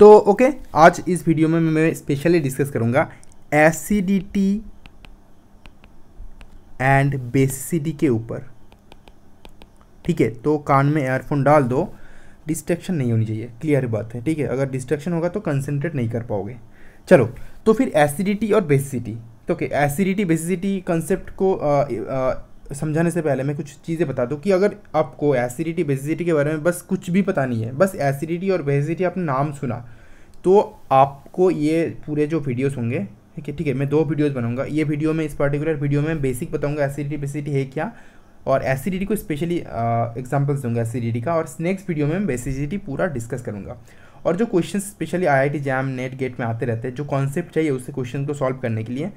तो ओके आज इस वीडियो में मैं स्पेशली डिस्कस करूँगा एसिडिटी एंड बेसिडी के ऊपर ठीक है तो कान में एयरफोन डाल दो डिस्ट्रैक्शन नहीं होनी चाहिए क्लियर बात है ठीक है अगर डिस्ट्रैक्शन होगा तो कंसनट्रेट नहीं कर पाओगे चलो तो फिर एसिडिटी और बेसिडिटी तो ओके एसिडिटी बेसिसिटी कंसेप्ट को समझाने से पहले मैं कुछ चीज़ें बता दूँ कि अगर आपको एसिडिटी बेसिडिटी के बारे में बस कुछ भी पता नहीं है बस एसिडिटी और बेसिडिटी आपने नाम सुना तो आपको ये पूरे जो वीडियोस होंगे ठीक है ठीक है मैं दो वीडियोस बनाऊंगा ये वीडियो में इस पर्टिकुलर वीडियो में बेसिक बताऊंगा एसिडिटी बेसिडिटी है क्या और एसिडिटी को स्पेशली एग्जांपल्स दूंगा एसिडिटी का और नेक्स्ट वीडियो में बेसिडिटी पूरा डिस्कस करूंगा और जो question specially I I T JAM NET GATE में आते रहते हैं जो कॉन्सेप्ट चाहिए उससे क्वेश्चन को सॉल्व करने के लिए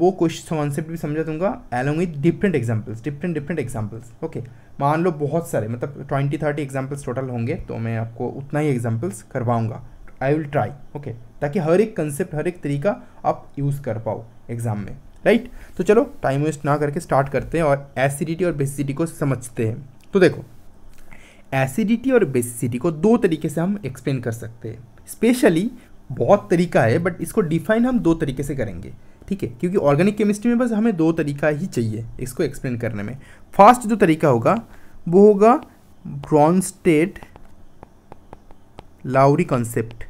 वो क्वेश्चन कॉन्सेप्ट भी समझा दूंगा along with different examples different different examples okay मान लो बहुत सारे मतलब ट्वेंटी थर्टी एग्जाम्पल्स टोटल होंगे तो मैं आपको उतना ही एग्जाम्पल्स करवाऊंगा आई विल ट्राई ओके ताकि हर एक कंसेप्ट हर एक तरीका आप यूज़ कर पाओ एग्ज़ाम में राइट तो चलो टाइम वेस्ट ना करके स्टार्ट करते हैं और एसिडिटी और बेसिसिटी को समझते हैं तो देखो एसिडिटी और बेसिसिटी को दो तरीके से हम एक्सप्लेन कर सकते हैं स्पेशली बहुत तरीका है बट इसको डिफाइन हम दो तरीके से करेंगे ठीक है क्योंकि ऑर्गेनिक केमिस्ट्री में बस हमें दो तरीका ही चाहिए इसको एक्सप्लेन करने में फर्स्ट जो तरीका होगा वो होगा Bronsted Lowry concept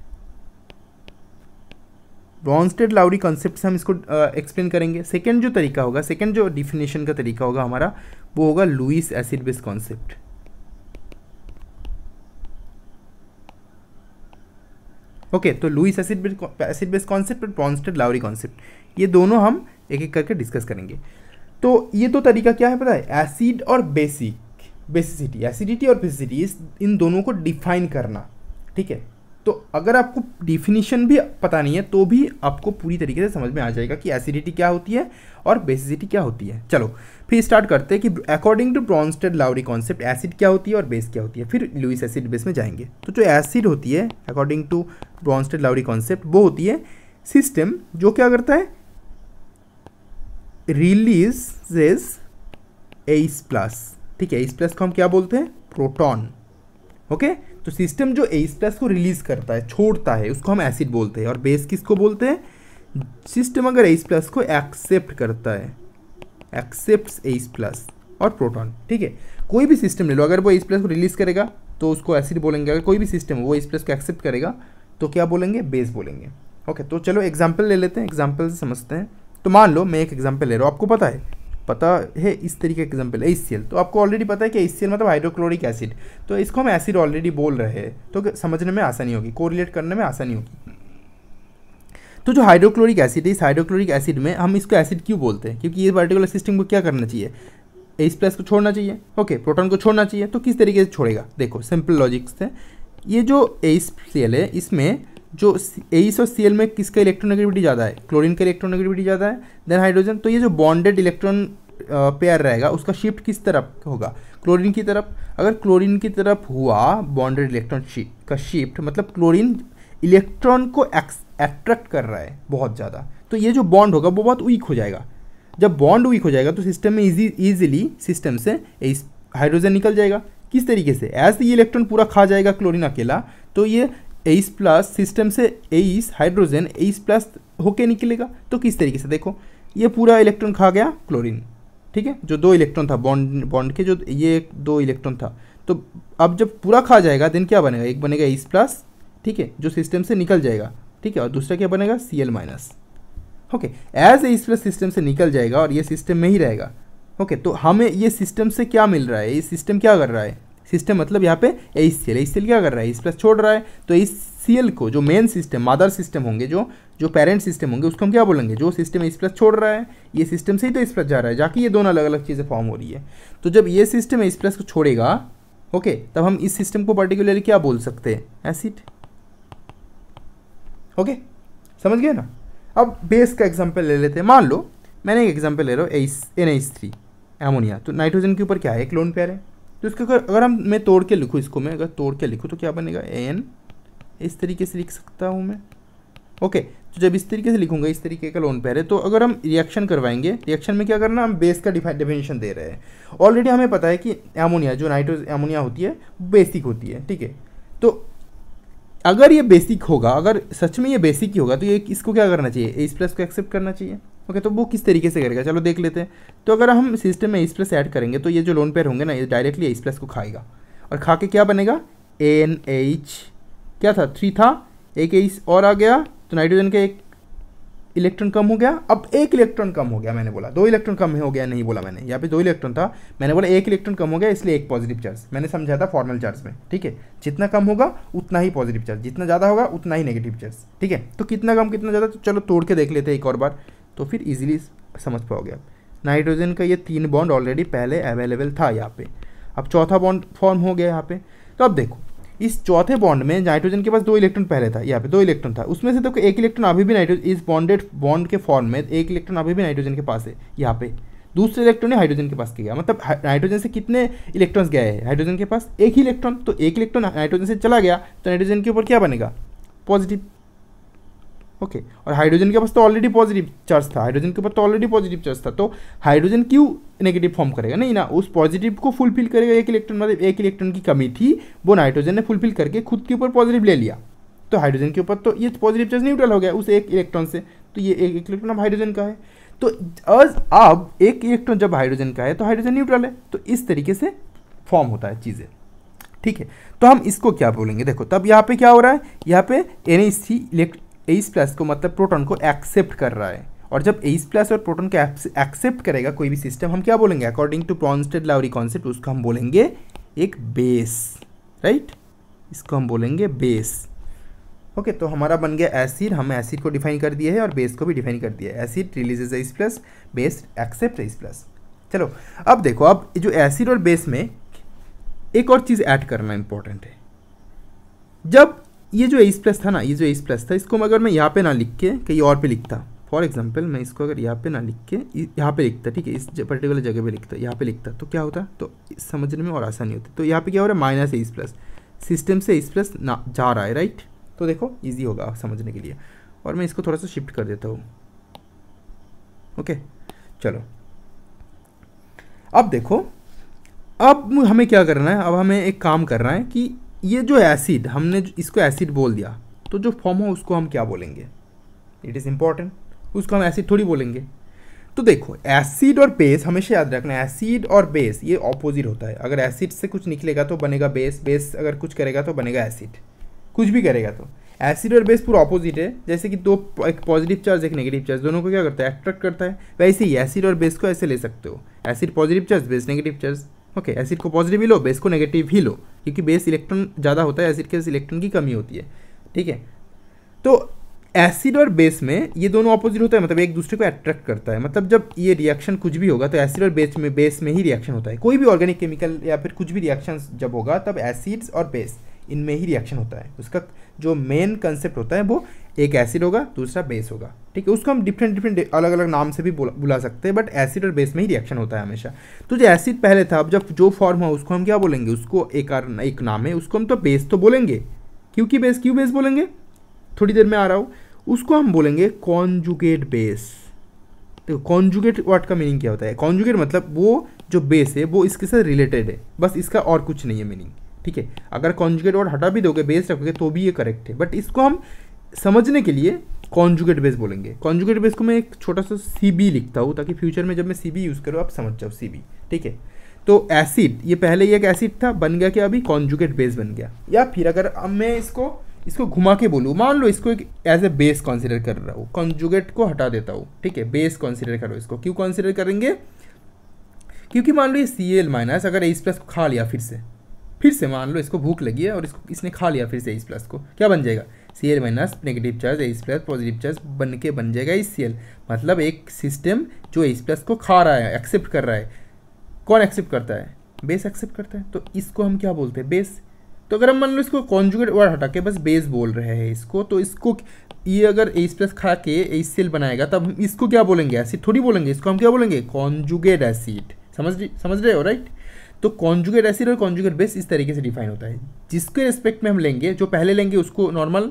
Bronsted Lowry concept से हम इसको एक्सप्लेन uh, करेंगे सेकेंड जो तरीका होगा सेकेंड जो डिफिनेशन का तरीका होगा हमारा वो होगा Lewis acid base concept okay तो Lewis acid acid base concept और पॉन्स्टेड लाउरी कॉन्सेप्ट ये दोनों हम एक एक करके डिस्कस करेंगे तो ये दो तरीका क्या है पता है एसिड और बेसिक बेसिसिटी एसिडिटी और बेसिसिटी इस इन दोनों को डिफाइन करना ठीक है तो अगर आपको डिफिनीशन भी पता नहीं है तो भी आपको पूरी तरीके से समझ में आ जाएगा कि एसिडिटी क्या होती है और बेसिसिटी क्या होती है चलो फिर स्टार्ट करते हैं कि according to Bronsted Lowry concept acid क्या होती है और बेस क्या होती है फिर लुइस एसिड बेस में जाएंगे तो जो एसिड होती है according to Bronsted Lowry concept वो होती है सिस्टम जो क्या करता है रिलीज एस प्लस ठीक है एस प्लस को हम क्या बोलते हैं प्रोटॉन ओके okay? तो सिस्टम जो एस प्लस को रिलीज़ करता है छोड़ता है उसको हम एसिड बोलते हैं और बेस किसको बोलते हैं सिस्टम अगर एस प्लस को एक्सेप्ट करता है एक्सेप्ट एस प्लस और प्रोटॉन ठीक है कोई भी सिस्टम ले लो अगर वो एस प्लस को रिलीज़ करेगा तो उसको एसिड बोलेंगे अगर कोई भी सिस्टम वो एस प्लस को एक्सेप्ट करेगा तो क्या बोलेंगे बेस बोलेंगे ओके तो चलो एग्जाम्पल ले लेते हैं एग्जाम्पल से समझते हैं तो मान लो मैं एक एग्जाम्पल ले रहा हूँ आपको पता है पता है इस तरीके का एग्जाम्पल है सी एल तो आपको ऑलरेडी पता है कि ए सी एल मतलब हाइड्रोक्लोरिक एसिड तो इसको हम एसिड ऑलरेडी बोल रहे हैं तो समझने में आसानी होगी कोरिलेट करने में आसानी होगी तो जो हाइड्रोक्लोरिक एसिड है इस हाइड्रोक्लोरिक एसिड में हम इसको एसिड क्यों बोलते हैं क्योंकि ये पार्टिकुलर सिस्टम को क्या करना चाहिए एस प्लस को छोड़ना चाहिए ओके प्रोटॉन को छोड़ना चाहिए तो किस तरीके से छोड़ेगा देखो सिंपल लॉजिक से ये जो एस सी है इसमें जो एस और सी में किसका इलेक्ट्रोनेगेटिविटी ज़्यादा है क्लोरीन का इलेक्ट्रोनेगेटिविटी ज़्यादा है देन हाइड्रोजन तो ये जो बॉन्डेड इलेक्ट्रॉन पेयर रहेगा उसका शिफ्ट किस तरफ होगा क्लोरीन की तरफ अगर क्लोरीन की तरफ हुआ बॉन्डेड इलेक्ट्रॉन का शिफ्ट मतलब क्लोरीन इलेक्ट्रॉन को एट्रैक्ट कर रहा है बहुत ज़्यादा तो ये जो बॉन्ड होगा वो बहुत वीक हो जाएगा जब बॉन्ड वीक हो जाएगा तो सिस्टम में ईजिली सिस्टम से हाइड्रोजन निकल जाएगा किस तरीके से एज ये इलेक्ट्रॉन पूरा खा जाएगा क्लोरीन अकेला तो ये एस प्लस सिस्टम से एस हाइड्रोजन एस प्लस होके निकलेगा तो किस तरीके से देखो ये पूरा इलेक्ट्रॉन खा गया क्लोरीन ठीक है जो दो इलेक्ट्रॉन था बॉन्ड बॉन्ड के जो ये दो इलेक्ट्रॉन था तो अब जब पूरा खा जाएगा देन क्या बनेगा एक बनेगा एस प्लस ठीक है जो सिस्टम से निकल जाएगा ठीक है और दूसरा क्या बनेगा C L minus okay as S plus system से निकल जाएगा और ये सिस्टम में ही रहेगा ओके okay, तो हमें ये सिस्टम से क्या मिल रहा है ये सिस्टम क्या कर रहा है सिस्टम मतलब यहाँ पे एस सेल एस सेल क्या कर रहा है इस प्लस छोड़ रहा है तो इस एल को जो मेन सिस्टम मादर सिस्टम होंगे जो जो पेरेंट सिस्टम होंगे उसको हम क्या बोलेंगे जो सिस्टम इस प्लस छोड़ रहा है ये सिस्टम से ही तो इस प्लस जा रहा है जाके ये दोनों अलग अलग चीज़ें फॉर्म हो रही है तो जब ये सिस्टम इस प्लस को छोड़ेगा ओके तब हम इस सिस्टम को पर्टिकुलरली क्या बोल सकते हैं एसिड ओके समझ गए ना अब बेस का एग्जाम्पल ले लेते हैं मान लो मैंने एक एग्जाम्पल ले रहा हूँ एन एस थ्री एमोनिया तो नाइट्रोजन के ऊपर क्या है एक लोन पेयर है तो इसको अगर, अगर हम मैं तोड़ के लिखूँ इसको मैं अगर तोड़ के लिखूँ तो क्या बनेगा ए एन इस तरीके से लिख सकता हूँ मैं ओके तो जब इस तरीके से लिखूंगा इस तरीके का लोन पेयर है तो अगर हम रिएक्शन करवाएंगे रिएक्शन में क्या करना हम बेस का डेफिनेशन दे रहे हैं ऑलरेडी हमें पता है कि एमोनिया जो नाइट्रो एमोनिया होती है बेसिक होती है ठीक है तो अगर ये बेसिक होगा अगर सच में ये बेसिक ही होगा तो ये इसको क्या करना चाहिए एस प्लस को एक्सेप्ट करना चाहिए ओके तो वो किस तरीके से करेगा चलो देख लेते हैं तो अगर हम सिस्टम में एस प्लस ऐड करेंगे तो ये जो लोन पेयर होंगे ना ये डायरेक्टली एस प्लस को खाएगा और खा के क्या बनेगा एन एच क्या था थ्री था एक एस और आ गया तो नाइट्रोजन का एक इलेक्ट्रॉन कम हो गया अब एक इलेक्ट्रॉन कम हो गया मैंने बोला दो इलेक्ट्रॉन कम हो गया नहीं बोला मैंने यहाँ पे दो इलेक्ट्रॉन था मैंने बोला एक इलेक्ट्रॉन कम हो गया इसलिए एक पॉजिटिव चार्ज मैंने समझा था फॉर्मल चार्ज में ठीक है जितना कम होगा उतना ही पॉजिटिव चार्ज जितना ज़्यादा होगा उतना ही नेगेटिव चार्ज ठीक है तो कितना कम कितना ज़्यादा तो चलो तोड़ के देख लेते हैं एक और बार तो फिर ईजिली समझ पाओगे आप नाइट्रोजन का ये तीन बॉन्ड ऑलरेडी पहले अवेलेबल था यहाँ पे अब चौथा बॉन्ड फॉर्म हो गया यहाँ पे तो अब देखो इस चौथे बॉन्ड में नाइट्रोजन के पास दो इलेक्ट्रॉन पहले था यहाँ पे दो इलेक्ट्रॉन था उसमें से देखो एक इलेक्ट्रॉन अभी भी नाइट्रोजन इस बॉन्डेड बॉन्ड के फॉर्म में एक इलेक्ट्रॉन अभी भी नाइट्रोजन के पास है यहाँ पे दूसरे इलेक्ट्रॉन ने हाइड्रोजन के पास गया मतलब नाइट्रोजन से कितने इलेक्ट्रॉन्स गए हैं हाइड्रोजन के पास एक ही इलेक्ट्रॉन तो एक इलेक्ट्रॉन नाइट्रोजन से चला गया तो नाइट्रोजन के ऊपर क्या बनेगा पॉजिटिव ओके okay. और हाइड्रोजन के पास तो ऑलरेडी पॉजिटिव चार्ज था हाइड्रोजन के पास तो ऑलरेडी पॉजिटिव चार्ज था तो हाइड्रोजन क्यों नेगेटिव फॉर्म करेगा नहीं ना उस पॉजिटिव को फुलफिल करेगा एक इलेक्ट्रॉन मतलब एक इलेक्ट्रॉन की कमी थी वो नाइट्रोजन ने फुलफिल करके खुद के ऊपर पॉजिटिव ले लिया तो हाइड्रोजन के ऊपर तो ये पॉजिटिव चार्ज न्यूट्रल हो गया उस एक इलेक्ट्रॉन से तो ये एक इलेक्ट्रॉन अब हाइड्रोजन का है तो अज अब एक इलेक्ट्रॉन जब हाइड्रोजन का है तो हाइड्रोजन न्यूट्रल है तो इस तरीके से फॉर्म होता है चीज़ें ठीक है तो हम इसको क्या बोलेंगे देखो तब यहाँ पे क्या हो रहा है यहाँ पे N H C elect S plus को मतलब प्रोटॉन को एक्सेप्ट कर रहा है और जब एस प्लस और प्रोटॉन को एक्सेप्ट करेगा कोई भी सिस्टम हम क्या बोलेंगे according to Bronsted Lowry concept उसको हम बोलेंगे एक बेस राइट इसको हम बोलेंगे बेस ओके okay, तो हमारा बन गया एसिड हम एसिड को डिफाइन कर दिया है और बेस को भी डिफाइन कर दिया है acid releases S plus base accept S plus चलो अब देखो अब जो एसिड और बेस में एक और चीज़ ऐड करना इम्पोर्टेंट है जब ये जो एस प्लस था ना ये जो एस प्लस था इसको अगर मैं यहाँ पे ना लिख के कहीं और पे लिखता फॉर एग्जाम्पल मैं इसको अगर यहाँ पे ना लिख के यहाँ पे लिखता ठीक है इस पर्टिकुलर जगह पे लिखता यहाँ पे लिखता तो क्या होता तो समझने में और आसानी होती तो यहाँ पे क्या हो रहा है माइनस एस प्लस सिस्टम से एस प्लस ना जा रहा है राइट तो देखो ईजी होगा समझने के लिए और मैं इसको थोड़ा सा शिफ्ट कर देता हूँ ओके चलो अब देखो अब हमें क्या करना है अब हमें एक काम करना है कि ये जो एसिड हमने इसको एसिड बोल दिया तो जो फॉर्म हो उसको हम क्या बोलेंगे इट इज़ इम्पॉर्टेंट उसको हम एसिड थोड़ी बोलेंगे तो देखो एसिड और बेस हमेशा याद रखना एसिड और बेस ये ऑपोजिट होता है अगर एसिड से कुछ निकलेगा तो बनेगा बेस बेस अगर कुछ करेगा तो बनेगा एसिड कुछ भी करेगा तो एसिड और बेस पूरा ऑपोजिट है जैसे कि दो एक पॉजिटिव चार्ज एक नेगेटिव चार्ज दोनों को क्या करता है अट्रैक्ट करता है वैसे ही एसिड और बेस को ऐसे ले सकते हो acid positive charge base negative charge okay acid को पॉजिटिव ही लो बेस को नेगेटिव ही लो क्योंकि बेस इलेक्ट्रॉन ज़्यादा होता है एसिड के इलेक्ट्रॉन की कमी होती है ठीक है तो एसिड और बेस में ये दोनों ऑपोजिट होता है मतलब एक दूसरे को अट्रैक्ट करता है मतलब जब ये रिएक्शन कुछ भी होगा तो एसिड और बेस में बेस में ही रिएक्शन होता है कोई भी ऑर्गेनिक केमिकल या फिर कुछ भी रिएक्शन जब होगा तब एसिड्स और बेस इनमें ही रिएक्शन होता है उसका जो मेन कंसेप्ट होता है वो एक एसिड होगा दूसरा बेस होगा ठीक है उसको हम डिफरेंट डिफरेंट अलग अलग नाम से भी बुला, बुला सकते हैं बट एसिड और बेस में ही रिएक्शन होता है हमेशा तो जो एसिड पहले था अब जब जो फॉर्म हुआ उसको हम क्या बोलेंगे उसको एक आर एक नाम है उसको हम तो बेस तो बोलेंगे क्योंकि बेस क्यों बेस बोलेंगे थोड़ी देर में आ रहा हूँ उसको हम बोलेंगे कॉन्जुगेट बेस देखो कॉन्जुगेट वर्ड का मीनिंग क्या होता है कॉन्जुगेट मतलब वो जो बेस है वो इसके साथ रिलेटेड है बस इसका और कुछ नहीं है मीनिंग ठीक है अगर कॉन्जुगेट वर्ड हटा भी दोगे बेस रखोगे तो भी ये करेक्ट है बट इसको हम समझने के लिए कॉन्जुगेट बेस बोलेंगे कॉन्जुगेट बेस को मैं एक छोटा सा सी बी लिखता हूँ ताकि फ्यूचर में जब मैं सी बी यूज़ करूँ आप समझ जाओ सी बी ठीक है तो एसिड ये पहले ही एक एसिड था बन गया कि अभी कॉन्जुगेट बेस बन गया या फिर अगर अब मैं इसको इसको घुमा के बोलूँ मान लो इसको एक एज ए बेस कंसिडर कर रहा हूँ कॉन्जुगेट को हटा देता हूँ ठीक है बेस कंसिडर करो इसको क्यों कंसिडर करेंगे क्योंकि मान लो ये सी एल माइनस अगर एस प्लस को खा लिया फिर से फिर से मान लो इसको भूख लगी है और इसको इसने खा लिया फिर से एस प्लस को क्या बन जाएगा C L minus negative charge S plus positive charge बन के बन जाएगा एच सी एल मतलब एक सिस्टम जो एस प्लस को खा रहा है एक्सेप्ट कर रहा है कौन एक्सेप्ट करता है बेस एक्सेप्ट करता है तो इसको हम क्या बोलते हैं बेस तो अगर हम मान लो इसको कॉन्जुगेट वर्ड हटा के बस बेस बोल रहे हैं इसको तो इसको ये अगर एस प्लस खा के सी एल बनाएगा तब हम इसको क्या बोलेंगे एसिड थोड़ी बोलेंगे इसको हम क्या बोलेंगे कॉन्जुगेट एसिड समझ समझ रहे हो राइट right? तो कॉन्जुगेट एसिड और कॉन्जुगेट बेस इस तरीके से डिफाइन होता है जिसके रिस्पेक्ट में हम लेंगे जो पहले लेंगे उसको नॉर्मल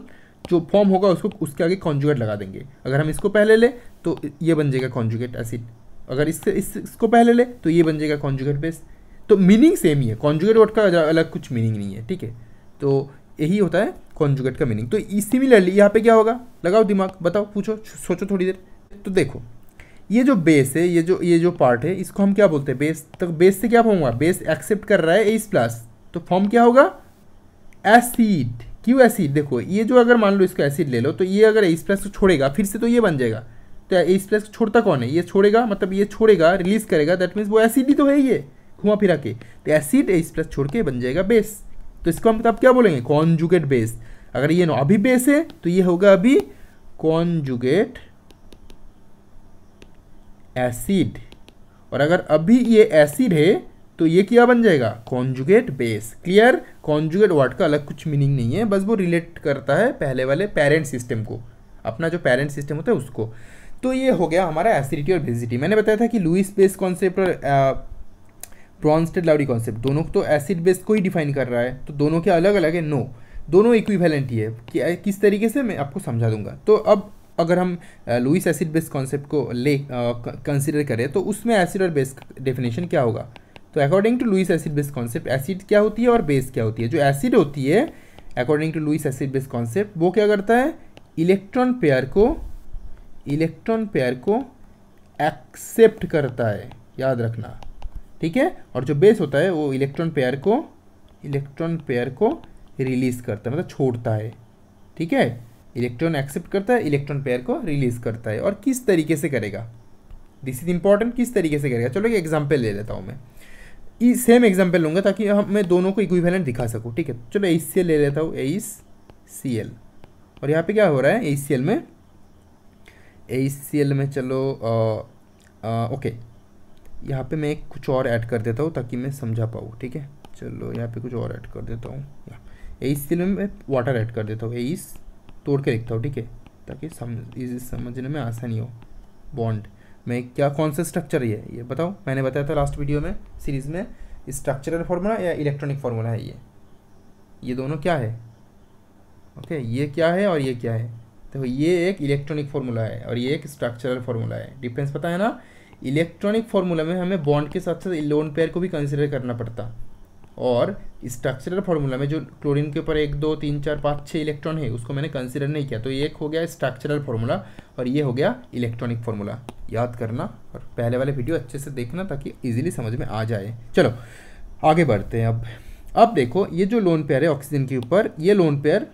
जो फॉर्म होगा उसको उसके आगे कॉन्जुगेट लगा देंगे अगर हम इसको पहले लें तो ये बन जाएगा कॉन्जुगेट एसिड अगर इससे इस, इसको पहले लें तो ये बन जाएगा कॉन्जुगेट बेस तो मीनिंग सेम ही है कॉन्जुगेट वर्ड का अलग कुछ मीनिंग नहीं है ठीक है तो यही होता है कॉन्जुगेट का मीनिंग तो सिमिलरली यहाँ पे क्या होगा लगाओ दिमाग बताओ पूछो सोचो थोड़ी देर तो देखो ये जो बेस है ये जो ये जो पार्ट है इसको हम क्या बोलते हैं बेस तो बेस से क्या फॉर्म हुआ बेस एक्सेप्ट कर रहा है एस प्लस तो फॉर्म क्या होगा एसिड क्यों एसिड देखो ये जो अगर मान लो इसको एसिड ले लो तो ये अगर एस प्लस को छोड़ेगा फिर से तो ये बन जाएगा तो एस प्लस छोड़ता कौन है ये छोड़ेगा मतलब ये छोड़ेगा रिलीज करेगा दैट मीन्स वो एसिड ही तो है ये घुमा फिरा के तो एसिड एस प्लस छोड़ के बन जाएगा बेस तो इसको हम तब क्या बोलेंगे कॉन्जुगेट बेस अगर ये ना अभी बेस है तो ये होगा अभी कॉन्जुगेट एसिड और अगर अभी ये एसिड है तो ये क्या बन जाएगा conjugate base clear conjugate word का अलग कुछ मीनिंग नहीं है बस वो रिलेट करता है पहले वाले पेरेंट सिस्टम को अपना जो पेरेंट सिस्टम होता है उसको तो ये हो गया हमारा एसिडिटी और बेसिडिटी मैंने बताया था कि लुइस बेस कॉन्सेप्ट और ब्रॉन्स्टेड लाउडी कॉन्सेप्ट दोनों तो एसिड बेस को ही डिफाइन कर रहा है तो दोनों के अलग अलग है नो दोनों इक्विवेलेंट ही है कि किस तरीके से मैं आपको समझा दूंगा तो अब अगर हम लुइस एसिड बेस कॉन्सेप्ट को ले कंसिडर करें तो उसमें एसिड और बेस डेफिनेशन क्या होगा तो according to Lewis acid base concept acid क्या होती है और बेस क्या होती है जो एसिड होती है according to Lewis acid base concept वो क्या करता है इलेक्ट्रॉन पेयर को इलेक्ट्रॉन पेयर को एक्सेप्ट करता है याद रखना ठीक है और जो बेस होता है वो इलेक्ट्रॉन पेयर को इलेक्ट्रॉन पेयर को रिलीज करता है मतलब छोड़ता है ठीक है इलेक्ट्रॉन एक्सेप्ट करता है इलेक्ट्रॉन पेयर को रिलीज करता है और किस तरीके से करेगा दिस इज इंपॉर्टेंट किस तरीके से करेगा चलो एक एग्जाम्पल ले लेता हूँ मैं ये सेम एग्जाम्पल लूँगा ताकि हम मैं दोनों को इक्विवेलेंट दिखा सकूँ ठीक है चलो ए एल ले लेता हूँ एस सी एल और यहाँ पे क्या हो रहा है ए सी एल में ए सी एल में चलो आ, आ, ओके यहाँ पे मैं कुछ और ऐड कर देता हूँ ताकि मैं समझा पाऊँ ठीक है चलो यहाँ पे कुछ और ऐड कर देता हूँ ए सी एल में वाटर ऐड कर देता हूँ एस तोड़ के देखता हूँ ठीक है ताकि समझ समझने में आसानी हो बॉन्ड में क्या कौन सा स्ट्रक्चर है ये बताओ मैंने बताया था लास्ट वीडियो में सीरीज़ में स्ट्रक्चरल फार्मूला या इलेक्ट्रॉनिक फार्मूला है ये ये दोनों क्या है ओके ये क्या है और ये क्या है तो ये एक इलेक्ट्रॉनिक फार्मूला है और ये एक स्ट्रक्चरल फार्मूला है डिफरेंस पता है ना इलेक्ट्रॉनिक फार्मूला में हमें बॉन्ड के साथ साथ लोन पेयर को भी कंसिडर करना पड़ता और स्ट्रक्चरल फार्मूला में जो क्लोरीन के ऊपर एक दो तीन चार पाँच छः इलेक्ट्रॉन है उसको मैंने कंसिडर नहीं किया तो एक हो गया स्ट्रक्चरल फार्मूला और ये हो गया इलेक्ट्रॉनिक फार्मूला याद करना और पहले वाले वीडियो अच्छे से देखना ताकि ईजिली समझ में आ जाए चलो आगे बढ़ते हैं अब अब देखो ये जो लोन पेयर है ऑक्सीजन के ऊपर ये लोन पेयर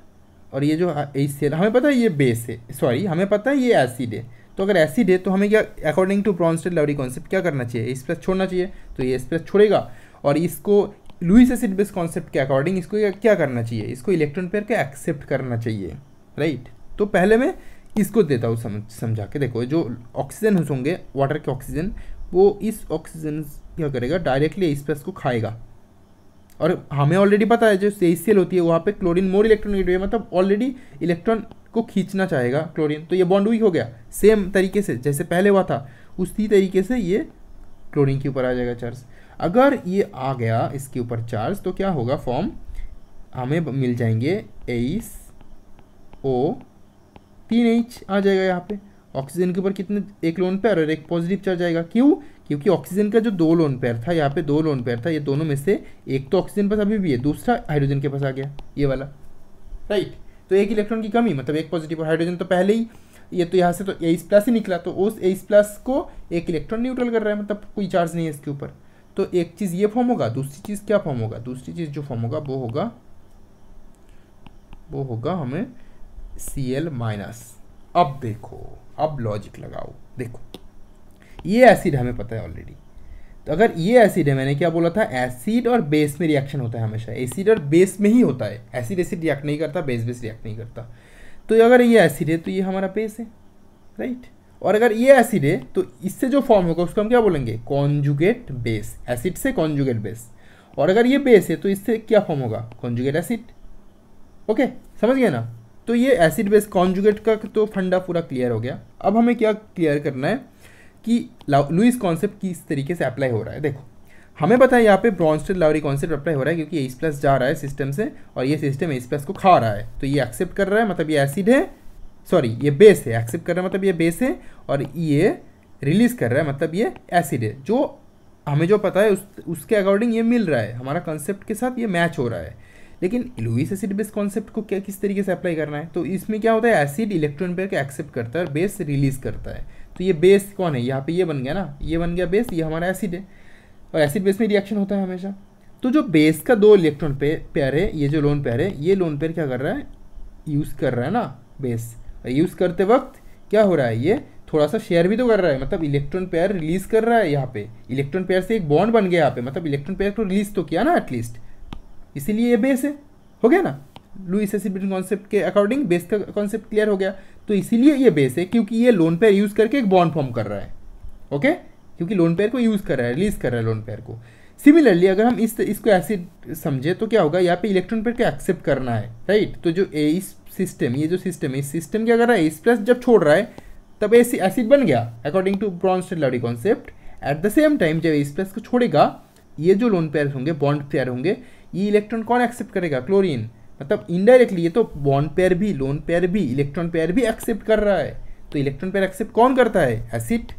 और ये जो एस हमें पता है ये बेस है सॉरी हमें पता है ये एसिड है तो अगर एसिड है तो हमें क्या according to Bronsted Lowry concept क्या करना चाहिए इस प्लस छोड़ना चाहिए तो ये एस प्लस छोड़ेगा और इसको लुइस एसिड बेस कॉन्सेप्ट के अकॉर्डिंग इसको क्या करना चाहिए इसको इलेक्ट्रॉन पेयर को एक्सेप्ट करना चाहिए राइट तो पहले मैं इसको देता हूँ समझ समझा के देखो जो ऑक्सीजन होंगे वाटर के ऑक्सीजन वो इस ऑक्सीजन क्या करेगा डायरेक्टली इस को खाएगा और हमें ऑलरेडी पता है जो ए होती है वहाँ पे क्लोरीन मोर इलेक्ट्रॉनिक मतलब ऑलरेडी इलेक्ट्रॉन को खींचना चाहेगा क्लोरीन तो ये बॉन्ड वीक हो गया सेम तरीके से जैसे पहले हुआ था उसी तरीके से ये क्लोरीन के ऊपर आ जाएगा चार्ज अगर ये आ गया इसके ऊपर चार्ज तो क्या होगा फॉर्म हमें मिल जाएंगे एस ओ e तीन एच आ जाएगा यहाँ पे ऑक्सीजन के ऊपर कितने एक लोन पेयर और एक पॉजिटिव चार्ज आएगा क्यों क्योंकि ऑक्सीजन का जो दो लोन पेयर था यहाँ पे दो लोन पेयर था ये दोनों में से एक तो ऑक्सीजन पास अभी भी है दूसरा हाइड्रोजन के पास आ गया ये वाला राइट तो एक इलेक्ट्रॉन की कमी मतलब एक पॉजिटिव और हाइड्रोजन तो पहले ही ये तो यहाँ से तो एस प्लस e ही निकला तो उस एस प्लस e को एक इलेक्ट्रॉन न्यूट्रल कर रहा है मतलब कोई चार्ज नहीं है इसके ऊपर तो एक चीज़ ये फॉर्म होगा दूसरी चीज़ क्या फॉर्म होगा दूसरी चीज़ जो फॉर्म होगा वो होगा वो होगा हमें सी एल माइनस अब देखो अब लॉजिक लगाओ देखो ये एसिड हमें पता है ऑलरेडी तो अगर ये एसिड है मैंने क्या बोला था एसिड और बेस में रिएक्शन होता है हमेशा एसिड और बेस में ही होता है एसिड एसिड रिएक्ट नहीं करता बेस बेस रिएक्ट नहीं करता तो अगर ये एसिड है तो ये हमारा बेस है राइट और अगर ये एसिड है तो इससे जो फॉर्म होगा उसको हम क्या बोलेंगे कॉन्जुगेट बेस एसिड से कॉन्जुगेट बेस और अगर ये बेस है तो इससे क्या फॉर्म होगा कॉन्जुगेट एसिड ओके समझ गए ना तो ये एसिड बेस कॉन्जुगेट का तो फंडा पूरा क्लियर हो गया अब हमें क्या क्लियर करना है कि लुइस कॉन्सेप्ट किस तरीके से अप्लाई हो रहा है देखो हमें पता है यहाँ पे ब्रॉन्स्टेड लावरी कॉन्सेप्ट अप्लाई हो रहा है क्योंकि एस प्लस जा रहा है सिस्टम से और ये सिस्टम एस प्लस को खा रहा है तो ये एक्सेप्ट कर रहा है मतलब ये एसिड है सॉरी ये बेस है एक्सेप्ट कर रहा है मतलब ये बेस है और ये रिलीज़ कर रहा है मतलब ये एसिड है जो हमें जो पता है उस उसके अकॉर्डिंग ये मिल रहा है हमारा कॉन्सेप्ट के साथ ये मैच हो रहा है लेकिन लुइस एसिड बेस कॉन्सेप्ट को क्या किस तरीके से अप्लाई करना है तो इसमें क्या होता है एसिड इलेक्ट्रॉन पेयर को एक्सेप्ट करता है और बेस रिलीज़ करता है तो ये बेस कौन है यहाँ पे ये बन गया ना ये बन गया बेस ये हमारा एसिड है और एसिड बेस में रिएक्शन होता है हमेशा तो जो बेस का दो इलेक्ट्रॉन पेयर है ये जो लोन पेयर है ये लोन पेयर क्या कर रहा है यूज़ कर रहा है ना बेस यूज़ करते वक्त क्या हो रहा है ये थोड़ा सा शेयर भी तो कर रहा है मतलब इलेक्ट्रॉन पेयर रिलीज कर रहा है यहाँ पे इलेक्ट्रॉन पेयर से एक बॉन्ड बन गया यहाँ पे मतलब इलेक्ट्रॉन पेयर को रिलीज तो किया ना एटलीस्ट इसीलिए ये बेस है हो गया ना लुइस एसिड कॉन्सेप्ट के अकॉर्डिंग बेस का कॉन्सेप्ट क्लियर हो गया तो इसीलिए ये बेस है क्योंकि ये लोन पेयर यूज़ करके एक बॉन्ड फॉर्म कर रहा है ओके क्योंकि लोन पेयर को यूज़ कर रहा है रिलीज कर रहा है लोन पेयर को सिमिलरली अगर हम इस इसको एसिड समझे तो क्या होगा यहाँ पे इलेक्ट्रॉन पेयर को एक्सेप्ट करना है राइट तो जो ए, इस सिस्टम ये जो सिस्टम है इस सिस्टम क्या कर रहा है एस प्लस जब छोड़ रहा है तब एसी एसिड बन गया according to Bronsted Lowry concept at the same time जब एस प्लस को छोड़ेगा ये जो लोन पेयर होंगे बॉन्ड पेयर होंगे ये इलेक्ट्रॉन कौन एक्सेप्ट करेगा क्लोरिन मतलब इनडायरेक्टली ये तो बॉन्ड पेयर भी लोन पेयर भी इलेक्ट्रॉन पेयर भी एक्सेप्ट कर रहा है तो इलेक्ट्रॉन पेयर एक्सेप्ट कौन करता है acid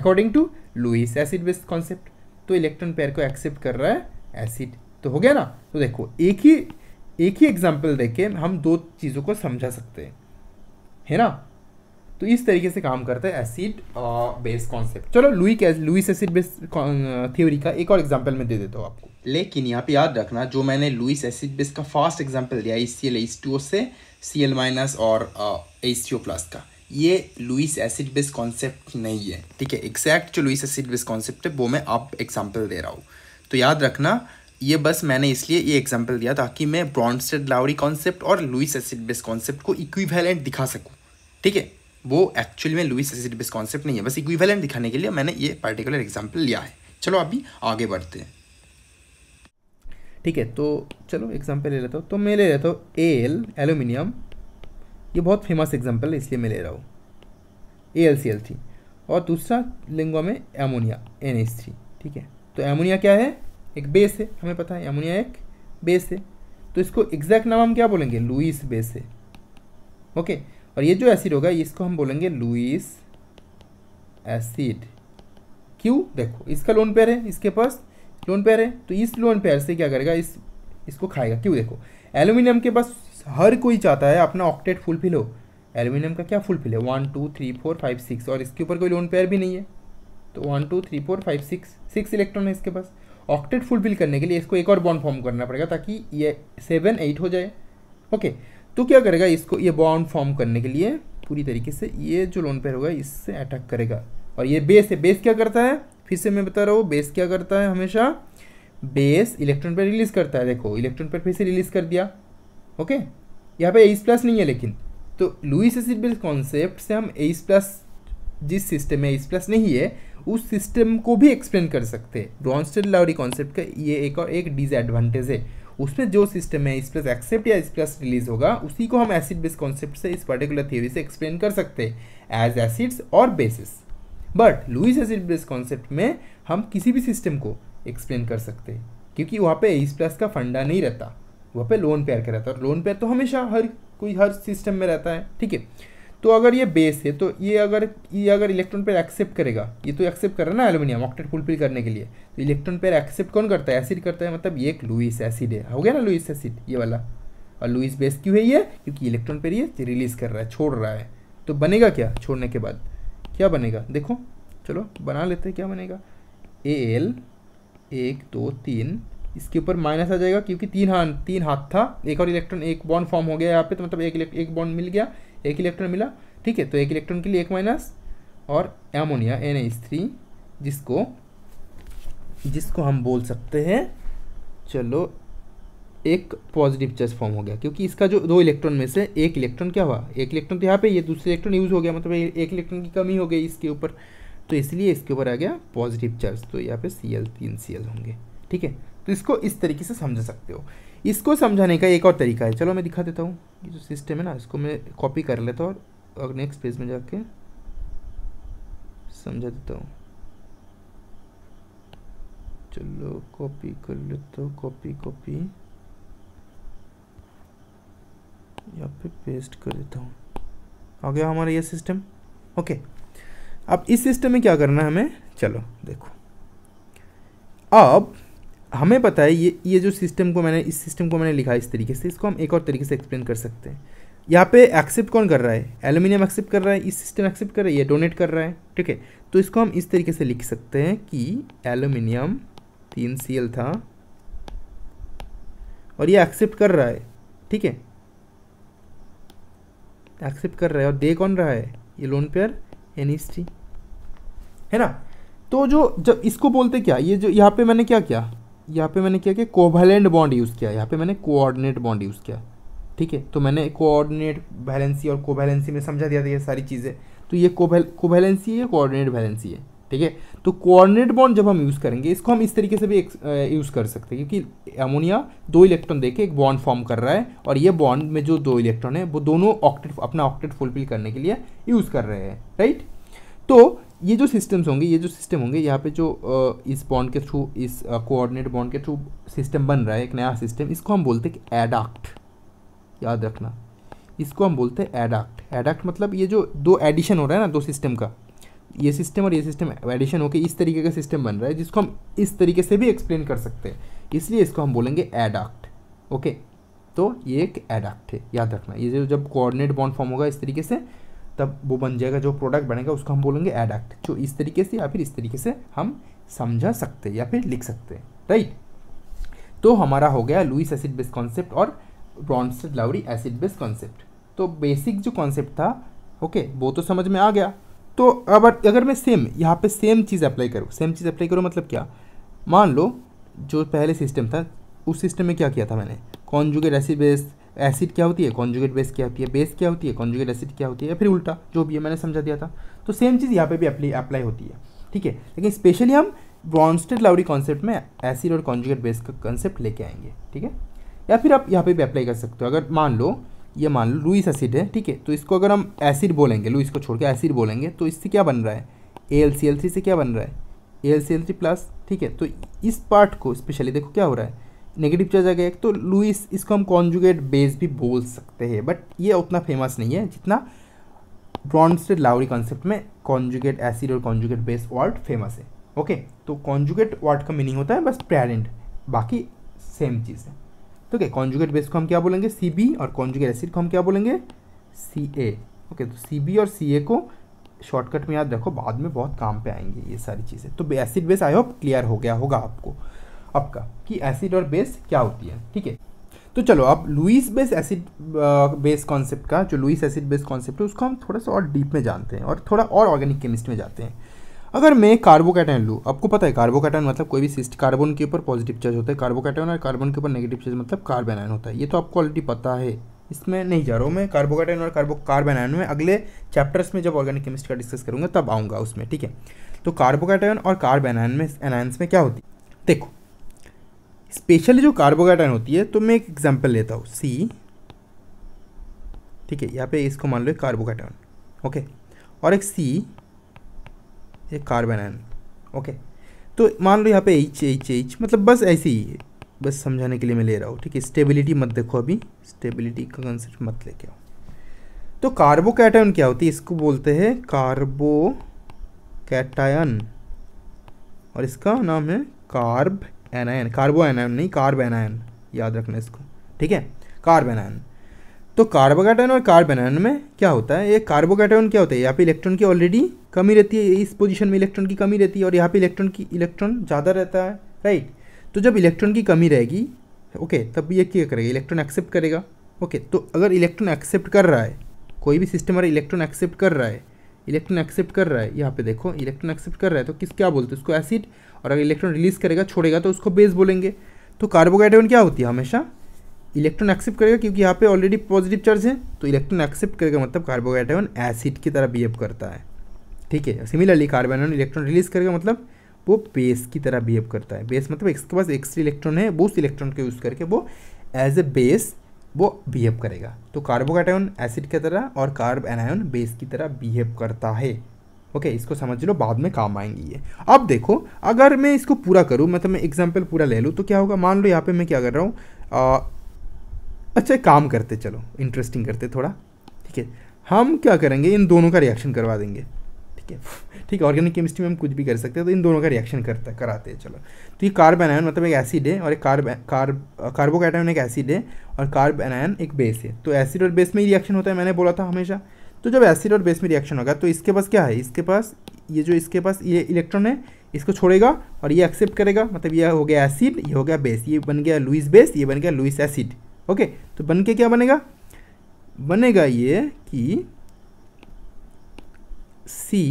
according to Lewis acid based concept तो इलेक्ट्रॉन पेयर को एक्सेप्ट कर रहा है एसिड तो हो गया ना तो देखो एक ही एक ही एग्जाम्पल देके हम दो चीज़ों को समझा सकते हैं है ना तो इस तरीके से काम करता है एसिड बेस कॉन्सेप्ट चलो Lewis Lewis acid base theory का एक और एग्जाम्पल मैं दे देता हूँ आपको लेकिन यहाँ पे याद रखना जो मैंने लुइस एसिड बेस का फास्ट एग्जाम्पल दिया इस C L S two O से सी एल माइनस और एच सी ओ प्लस का ये लुइस एसिड बेस कॉन्सेप्ट नहीं है ठीक है एग्जैक्ट जो लुइस एसिड बेस कॉन्सेप्ट है वो मैं आप एग्जाम्पल दे रहा हूँ तो याद रखना ये बस मैंने इसलिए ये एग्जाम्पल दिया ताकि मैं ब्रॉन्स्टेड लावरी कॉन्सेप्ट और लुइस एसिड बेस कॉन्सेप्ट को इक्विवेलेंट दिखा सकूँ ठीक है वो एक्चुअली में लुइस एसिड बेस कॉन्सेप्ट नहीं है बस इक्विवेलेंट दिखाने के लिए मैंने ये पर्टिकुलर एग्जाम्पल लिया है चलो अभी आगे बढ़ते हैं ठीक है तो चलो एग्जाम्पल ले लेता हूँ तो मैं ले लेता हूँ ए एल एलुमिनियम ये बहुत फेमस एग्जाम्पल है इसलिए मैं ले रहा हूँ ए एल सी एल थी और दूसरा लिंगवा में एमोनिया एन एस थ्री ठीक है तो एमोनिया क्या है एक बेस है हमें पता है अमोनिया एक बेस है तो इसको एग्जैक्ट नाम हम क्या बोलेंगे लुइस बेस है ओके और ये जो एसिड होगा इसको हम बोलेंगे लुइस एसिड क्यों देखो इसका लोन पेयर है इसके पास लोन पेयर है तो इस लोन पेयर से क्या करेगा इस इसको खाएगा क्यों देखो एल्यूमिनियम के पास हर कोई चाहता है अपना ऑक्टेट फुलफिल हो एल्यूमिनियम का क्या फुलफिल है one two three four five six और इसके ऊपर कोई लोन पेयर भी नहीं है तो one two three four five six six electron है इसके पास ऑक्टेट फुलफिल करने के लिए इसको एक और बॉन्ड फॉर्म करना पड़ेगा ताकि ये सेवन एट हो जाए ओके तो क्या करेगा इसको ये बॉन्ड फॉर्म करने के लिए पूरी तरीके से ये जो लोन पेयर होगा इससे अटैक करेगा और ये बेस है बेस क्या करता है फिर से मैं बता रहा हूँ बेस क्या करता है हमेशा बेस इलेक्ट्रॉन पर रिलीज करता है देखो इलेक्ट्रॉन पर फिर से रिलीज कर दिया ओके यहाँ पे एस प्लस नहीं है लेकिन तो लुइस एसिड बेस कॉन्सेप्ट से हम एस प्लस जिस सिस्टम में एस प्लस नहीं है उस सिस्टम को भी एक्सप्लेन कर सकते हैं ब्रॉन्स्टेड लाउरी कॉन्सेप्ट का ये एक और एक डिसएडवांटेज है उसमें जो सिस्टम है इस प्लस एक्सेप्ट या इस प्लस रिलीज होगा उसी को हम एसिड बेस कॉन्सेप्ट से इस पर्टिकुलर थ्योरी से एक्सप्लेन कर सकते हैं एज एसिड्स और bases but Lewis acid base concept में हम किसी भी सिस्टम को एक्सप्लेन कर सकते हैं क्योंकि वहाँ पे इस प्लस का फंडा नहीं रहता वहाँ पे लोन पेयर का रहता है और लोन पेयर तो हमेशा हर कोई हर सिस्टम में रहता है ठीक है तो अगर ये बेस है तो ये अगर ये अगर इलेक्ट्रॉन पेयर एक्सेप्ट करेगा ये तो एक्सेप्ट कर रहा है ना एलुमिनियम ऑक्टेट फुलफिल करने के लिए तो इलेक्ट्रॉन पेयर एक्सेप्ट कौन करता है एसिड करता है मतलब ये एक लुइस एसिड है हो गया ना लुइस एसिड ये वाला और लुइस बेस क्यों है ये क्योंकि इलेक्ट्रॉन पेयर ये रिलीज कर रहा है छोड़ रहा है तो बनेगा क्या छोड़ने के बाद क्या बनेगा देखो चलो बना लेते हैं क्या बनेगा ए एल एक दो तीन इसके ऊपर माइनस आ जाएगा क्योंकि तीन हाथ तीन हाथ था एक और इलेक्ट्रॉन एक बॉन्ड फॉर्म हो गया यहाँ पे तो मतलब एक एक बॉन्ड मिल गया एक इलेक्ट्रॉन मिला ठीक है तो एक इलेक्ट्रॉन के लिए एक माइनस और एमोनिया एन एच थ्री जिसको जिसको हम बोल सकते हैं चलो एक पॉजिटिव चार्ज फॉर्म हो गया क्योंकि इसका जो दो इलेक्ट्रॉन में से एक इलेक्ट्रॉन क्या हुआ एक इलेक्ट्रॉन तो यहाँ पे ये दूसरे इलेक्ट्रॉन यूज़ हो गया मतलब एक इलेक्ट्रॉन की कमी हो गई इसके ऊपर तो इसलिए इसके ऊपर आ गया पॉजिटिव चार्ज तो यहाँ पे सी एल तीन सी एल होंगे ठीक है तो इसको इस तरीके से समझ सकते हो इसको समझाने का एक और तरीका है चलो मैं दिखा देता हूँ ये जो सिस्टम है ना इसको मैं कॉपी कर लेता हूँ और नेक्स्ट पेज में जाके समझा देता हूँ चलो कॉपी कर लेता हूँ कॉपी कॉपी यहाँ पे पेस्ट कर देता हूँ आ गया हमारा ये सिस्टम ओके अब इस सिस्टम में क्या करना है हमें चलो देखो अब हमें पता है ये ये जो सिस्टम को मैंने इस सिस्टम को मैंने लिखा इस तरीके से इसको हम एक और तरीके से एक्सप्लेन कर सकते हैं यहाँ पे एक्सेप्ट कौन कर रहा है एल्यूमिनियम एक्सेप्ट कर रहा है इस सिस्टम एक्सेप्ट कर रहा है या डोनेट कर रहा है ठीक है तो इसको हम इस तरीके से लिख सकते हैं कि एल्यूमिनियम तीन सी था और ये एक्सेप्ट कर रहा है ठीक है एक्सेप्ट कर रहा है और दे कौन रहा है ये लोन पेयर एन है ना तो जो जब इसको बोलते क्या ये जो यहाँ पे मैंने क्या किया यहाँ पे मैंने किया कि कोवैलेंट बॉन्ड यूज़ किया यहाँ पे मैंने कोऑर्डिनेट बॉन्ड यूज़ किया ठीक है तो मैंने कोऑर्डिनेट बैलेंसी और कोवैलेंसी में समझा दिया था ये सारी चीज़ें तो ये कोवैलेंसी है या कोऑर्डिनेट बैलेंसी है ठीक है तो कोऑर्डिनेट बॉन्ड जब हम यूज़ करेंगे इसको हम इस तरीके से भी यूज़ कर सकते हैं क्योंकि अमोनिया दो इलेक्ट्रॉन देके एक बॉन्ड फॉर्म कर रहा है और ये बॉन्ड में जो दो इलेक्ट्रॉन है वो दोनों ऑक्टेट अपना ऑक्टेट फुलफिल करने के लिए यूज़ कर रहे हैं राइट तो ये जो सिस्टम्स होंगे ये जो सिस्टम होंगे यहाँ पे जो इस बॉन्ड के थ्रू इस कोऑर्डिनेट बॉन्ड के थ्रू सिस्टम बन रहा है एक नया सिस्टम इसको हम बोलते हैं एडाक्ट याद रखना इसको हम बोलते हैं एडाक्ट एडाक्ट मतलब ये जो दो एडिशन हो रहा है ना दो सिस्टम का ये सिस्टम और ये सिस्टम एडिशन होकर इस तरीके का सिस्टम बन रहा है जिसको हम इस तरीके से भी एक्सप्लेन कर सकते हैं इसलिए इसको हम बोलेंगे एडाक्ट ओके तो ये एक एडाक्ट है याद रखना ये जो जब कोऑर्डिनेट बॉन्ड फॉर्म होगा इस तरीके से तब वो बन जाएगा जो प्रोडक्ट बनेगा उसको हम बोलेंगे एडक्ट जो इस तरीके से या फिर इस तरीके से हम समझा सकते या फिर लिख सकते राइट तो हमारा हो गया लुइस एसिड बेस कॉन्सेप्ट और Bronsted Lowry acid base concept तो बेसिक जो कॉन्सेप्ट था ओके वो तो समझ में आ गया तो अब अगर मैं सेम यहाँ पे सेम चीज़ अप्लाई करूँ सेम चीज़ अप्लाई करूँ मतलब क्या मान लो जो पहले सिस्टम था उस सिस्टम में क्या किया था मैंने कॉन्जुगेट एसिड बेस्ड एसिड क्या होती है कॉन्जुगेट बेस क्या होती है बेस क्या होती है कॉन्जुगेट एसिड क्या होती है या फिर उल्टा जो भी है मैंने समझा दिया था तो सेम चीज़ यहाँ पे भी अप्लाई अप्लाई होती है ठीक है लेकिन स्पेशली हम ब्रॉन्स्टेड लाउडी कॉन्सेप्ट में एसिड और कॉन्जुगेट बेस का कॉन्सेप्ट लेके आएंगे ठीक है या फिर आप यहाँ पे भी अप्लाई कर सकते हो अगर मान लो ये मान लो लुइस एसिड है ठीक है तो इसको अगर हम एसिड बोलेंगे लुइस को छोड़ के एसिड बोलेंगे तो इससे क्या बन रहा है A L C L three से क्या बन रहा है A L C L three plus ठीक है तो इस पार्ट को स्पेशली देखो क्या हो रहा है नेगेटिव चार्ज आ गया एक तो लुइस इसको हम कॉन्जुगेट बेस भी बोल सकते हैं बट ये उतना फेमस नहीं है जितना ब्रॉन्स्टेड लाउरी कॉन्सेप्ट में कॉन्जुगेट एसिड और कॉन्जुगेट बेस वर्ड फेमस है ओके तो कॉन्जुगेट वर्ड का मीनिंग होता है बस पेरेंट बाकी सेम चीज़ है तो क्या कॉन्जुगेट बेस को हम क्या बोलेंगे सी बी और कॉन्जुगेट एसिड को हम क्या बोलेंगे सी ए ओके तो सी बी और सी ए को शॉर्टकट में याद रखो बाद में बहुत काम पे आएंगे ये सारी चीज़ें तो acid base I hope clear हो गया होगा आपको आपका कि एसिड और बेस क्या होती है ठीक है तो चलो अब Lewis base acid base concept का जो लुइस एसिड बेस कॉन्सेप्ट है उसको हम थोड़ा सा और डीप में जानते हैं और थोड़ा और ऑर्गेनिक केमिस्ट्री में जाते हैं अगर मैं कार्बोकैटन लूँ आपको पता है कार्बोकैटन मतलब कोई भी सिस्ट कार्बन के ऊपर पॉजिटिव चार्ज होता है कार्बोकैटन और कार्बन के ऊपर नेगेटिव चार्ज मतलब कार्बन आयन होता है ये तो आपको ऑलरेडी पता है इसमें नहीं जा रहा हूँ मैं कार्बोकैटन और कार्बो कार्बन आयन में अगले चैप्टर्स में जब ऑर्गेनिक केमिस्ट्री का डिस्कस करूँगा तब आऊँगा उसमें ठीक है तो कार्बोकैटन और कार्बन आयन में एनायंस में क्या होती है देखो स्पेशली जो कार्बोकाटाइन होती है तो मैं एक एग्जाम्पल लेता हूँ सी ठीक है यहाँ पे इसको मान लो कार्बोकाटाइन ओके और एक सी एक कार्बन ओके तो मान लो यहाँ पे एच एच एच मतलब बस ऐसे ही है बस समझाने के लिए मैं ले रहा हूँ ठीक है स्टेबिलिटी मत देखो अभी स्टेबिलिटी का कंसेप्ट मत लेके आओ तो कार्बोकैटायन क्या होती है इसको बोलते हैं कार्बो कैटायन और इसका नाम है कार्ब एनायन कार्बो एनआईन नहीं कार्ब एनायन याद रखना इसको ठीक है कार्ब एनायन तो कार्बोकैटायन और कार्बन एनायन में क्या होता है ये कार्बोकैटायन क्या होता है यहाँ पे इलेक्ट्रॉन की ऑलरेडी कमी रहती है इस पोजीशन में इलेक्ट्रॉन की कमी रहती है और यहाँ पे इलेक्ट्रॉन की इलेक्ट्रॉन ज़्यादा रहता है राइट तो जब इलेक्ट्रॉन की कमी रहेगी ओके तब ये क्या करेगा इलेक्ट्रॉन एक्सेप्ट करेगा ओके तो अगर इलेक्ट्रॉन एक्सेप्ट कर रहा है कोई भी सिस्टम अगर इलेक्ट्रॉन एक्सेप्ट कर रहा है इलेक्ट्रॉन एक्सेप्ट कर रहा है यहाँ पे देखो इलेक्ट्रॉन एक्सेप्ट कर रहा है तो किस क्या बोलते हैं उसको एसिड और अगर इलेक्ट्रॉन रिलीज करेगा छोड़ेगा तो उसको बेस बोलेंगे तो कार्बोकाइटाइन क्या होती है हमेशा इलेक्ट्रॉन एक्सेप्ट करेगा क्योंकि यहाँ पे ऑलरेडी पॉजिटिव चार्ज है तो इलेक्ट्रॉन एक्सेप्ट करेगा मतलब कार्बोकाइटाइन एसिड की तरह बिहेव करता है ठीक है सिमिलरली कार्बोनाइन इलेक्ट्रॉन रिलीज करेगा मतलब वो बेस की तरह बिहेव करता है बेस मतलब इसके पास एक्स्ट्रा इलेक्ट्रॉन है वो उस इलेक्ट्रॉन का यूज़ करके वो एज ए बेस वो बिहेव करेगा तो कार्बोकाटायन एसिड की तरह और कार्ब एनायन बेस की तरह बिहेव करता है ओके इसको समझ लो बाद में काम आएंगी ये अब देखो अगर मैं इसको पूरा करूँ मतलब मैं एग्जाम्पल पूरा ले लूँ तो क्या होगा मान लो यहाँ पे मैं क्या कर रहा हूँ अच्छा काम करते चलो इंटरेस्टिंग करते थोड़ा ठीक है हम क्या करेंगे इन दोनों का रिएक्शन करवा देंगे ठीक है ठीक है ऑर्गेनिक केमिस्ट्री में हम कुछ भी कर सकते हैं तो इन दोनों का रिएक्शन करता कराते हैं चलो तो ये कार्ब एनायन मतलब एक एसिड है और एक कार्ब कार्ब कार्बोकैटायन एक एसिड है और कार्ब एनायन एक बेस है तो एसिड और बेस में ही रिएक्शन होता है मैंने बोला था हमेशा तो जब एसिड और बेस में रिएक्शन होगा तो इसके पास क्या है इसके पास ये जो इसके पास ये इलेक्ट्रॉन है इसको छोड़ेगा और ये एक्सेप्ट करेगा मतलब ये हो गया एसिड ये हो गया बेस ये बन गया लुइस बेस ये बन गया लुइस एसिड ओके तो बन के क्या बनेगा बनेगा ये कि सी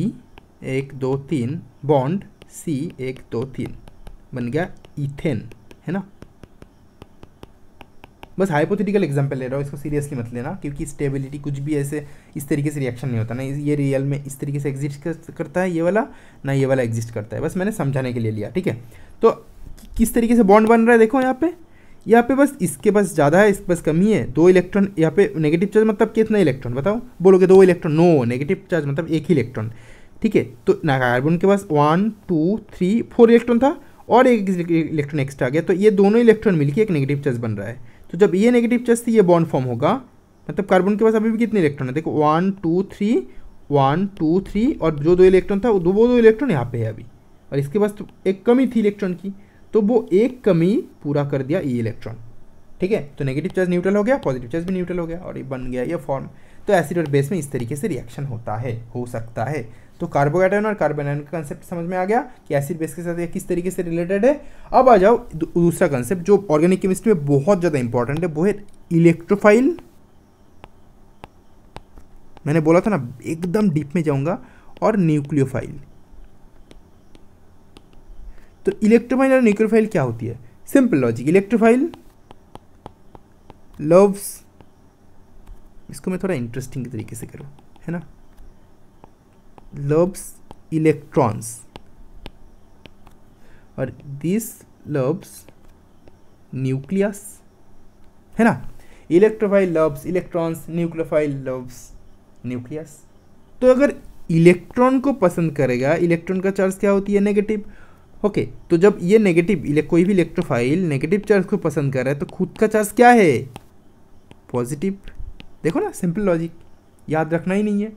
एक दो तीन बॉन्ड सी एक दो तीन बन गया इथेन है ना बस हाइपोथेटिकल एग्जाम्पल ले रहा हूँ इसको सीरियसली मत लेना क्योंकि स्टेबिलिटी कुछ भी ऐसे इस तरीके से रिएक्शन नहीं होता ना ये रियल में इस तरीके से एग्जिस्ट करता है ये वाला ना ये वाला एग्जिस्ट करता है बस मैंने समझाने के लिए लिया ठीक है तो किस तरीके से बॉन्ड बन रहा है देखो यहाँ पे यहाँ पे बस इसके पास ज़्यादा है इसके पास कमी है दो इलेक्ट्रॉन यहाँ पे नेगेटिव चार्ज मतलब कितना इलेक्ट्रॉन बताओ बोलोगे दो इलेक्ट्रॉन नो नेगेटिव चार्ज मतलब एक ही इलेक्ट्रॉन ठीक है तो ना कार्बन के पास one two three four electron था और एक इलेक्ट्रॉन एक्स्ट्रा आ गया तो ये दोनों इलेक्ट्रॉन मिलकर एक नेगेटिव चार्ज बन रहा है तो जब ये नेगेटिव चार्ज थी ये बॉन्ड फॉर्म होगा मतलब कार्बन के पास अभी भी कितने इलेक्ट्रॉन है देखो one two three one two three और जो दो इलेक्ट्रॉन था वो दो वो दो इलेक्ट्रॉन यहाँ पे है अभी और इसके पास तो एक कमी थी इलेक्ट्रॉन की तो वो एक कमी पूरा कर दिया ये इलेक्ट्रॉन ठीक है तो नेगेटिव चार्ज न्यूट्रल हो गया पॉजिटिव चार्ज भी न्यूट्रल हो गया और ये बन गया ये फॉर्म तो एसिड और बेस में इस तरीके से रिएक्शन होता है हो सकता है तो कार्बोकैटायन और कार्बन आयन का कंसेप्ट समझ में आ गया कि एसिड बेस के साथ ये किस तरीके से रिलेटेड है अब आ जाओ दूसरा कंसेप्ट जो ऑर्गेनिक केमिस्ट्री में बहुत ज़्यादा इंपॉर्टेंट है वो है इलेक्ट्रोफाइल मैंने बोला था ना एकदम डीप में जाऊंगा और न्यूक्लियोफाइल तो इलेक्ट्रोफाइल और न्यूक्लियोफाइल क्या होती है सिंपल लॉजिक इलेक्ट्रोफाइल लव्स इसको मैं थोड़ा इंटरेस्टिंग तरीके से करूँ है ना loves electrons और दिस लब्स न्यूक्लियस है ना electrophile loves electrons nucleophile loves nucleus तो अगर इलेक्ट्रॉन को पसंद करेगा इलेक्ट्रॉन का चार्ज क्या होती है नेगेटिव ओके okay, तो जब ये नेगेटिव कोई भी इलेक्ट्रोफाइल नेगेटिव चार्ज को पसंद कर रहा है तो खुद का चार्ज क्या है पॉजिटिव देखो ना सिंपल लॉजिक याद रखना ही नहीं है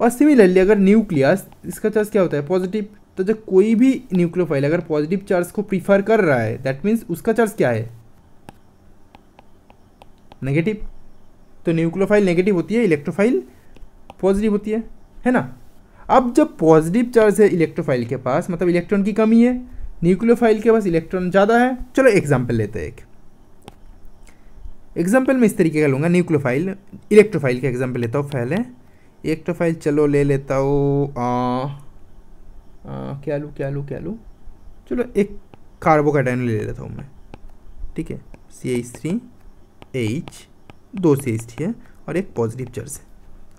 और सिमिलरली अगर न्यूक्लियस इसका चार्ज क्या होता है पॉजिटिव तो जब कोई भी न्यूक्लियोफाइल अगर पॉजिटिव चार्ज को प्रीफर कर रहा है दैट मीन्स उसका चार्ज क्या है नेगेटिव तो न्यूक्लियोफाइल नेगेटिव होती है इलेक्ट्रोफाइल पॉजिटिव होती है है ना अब जब पॉजिटिव चार्ज है इलेक्ट्रोफाइल के पास मतलब इलेक्ट्रॉन की कमी है न्यूक्लियोफाइल के पास इलेक्ट्रॉन ज़्यादा है चलो एग्जाम्पल लेते हैं एक एग्जाम्पल मैं इस तरीके का लूँगा न्यूक्लियोफाइल इलेक्ट्रोफाइल का एग्जाम्पल लेता हूँ पहले एक तो फाइल चलो ले लेता हूँ क्या लूँ क्या लूँ क्या लूँ चलो एक कार्बोकाटाइन ले लेता हूँ मैं ठीक है सी एच थ्री एच दो सी एच थ्री है और एक पॉजिटिव चार्ज है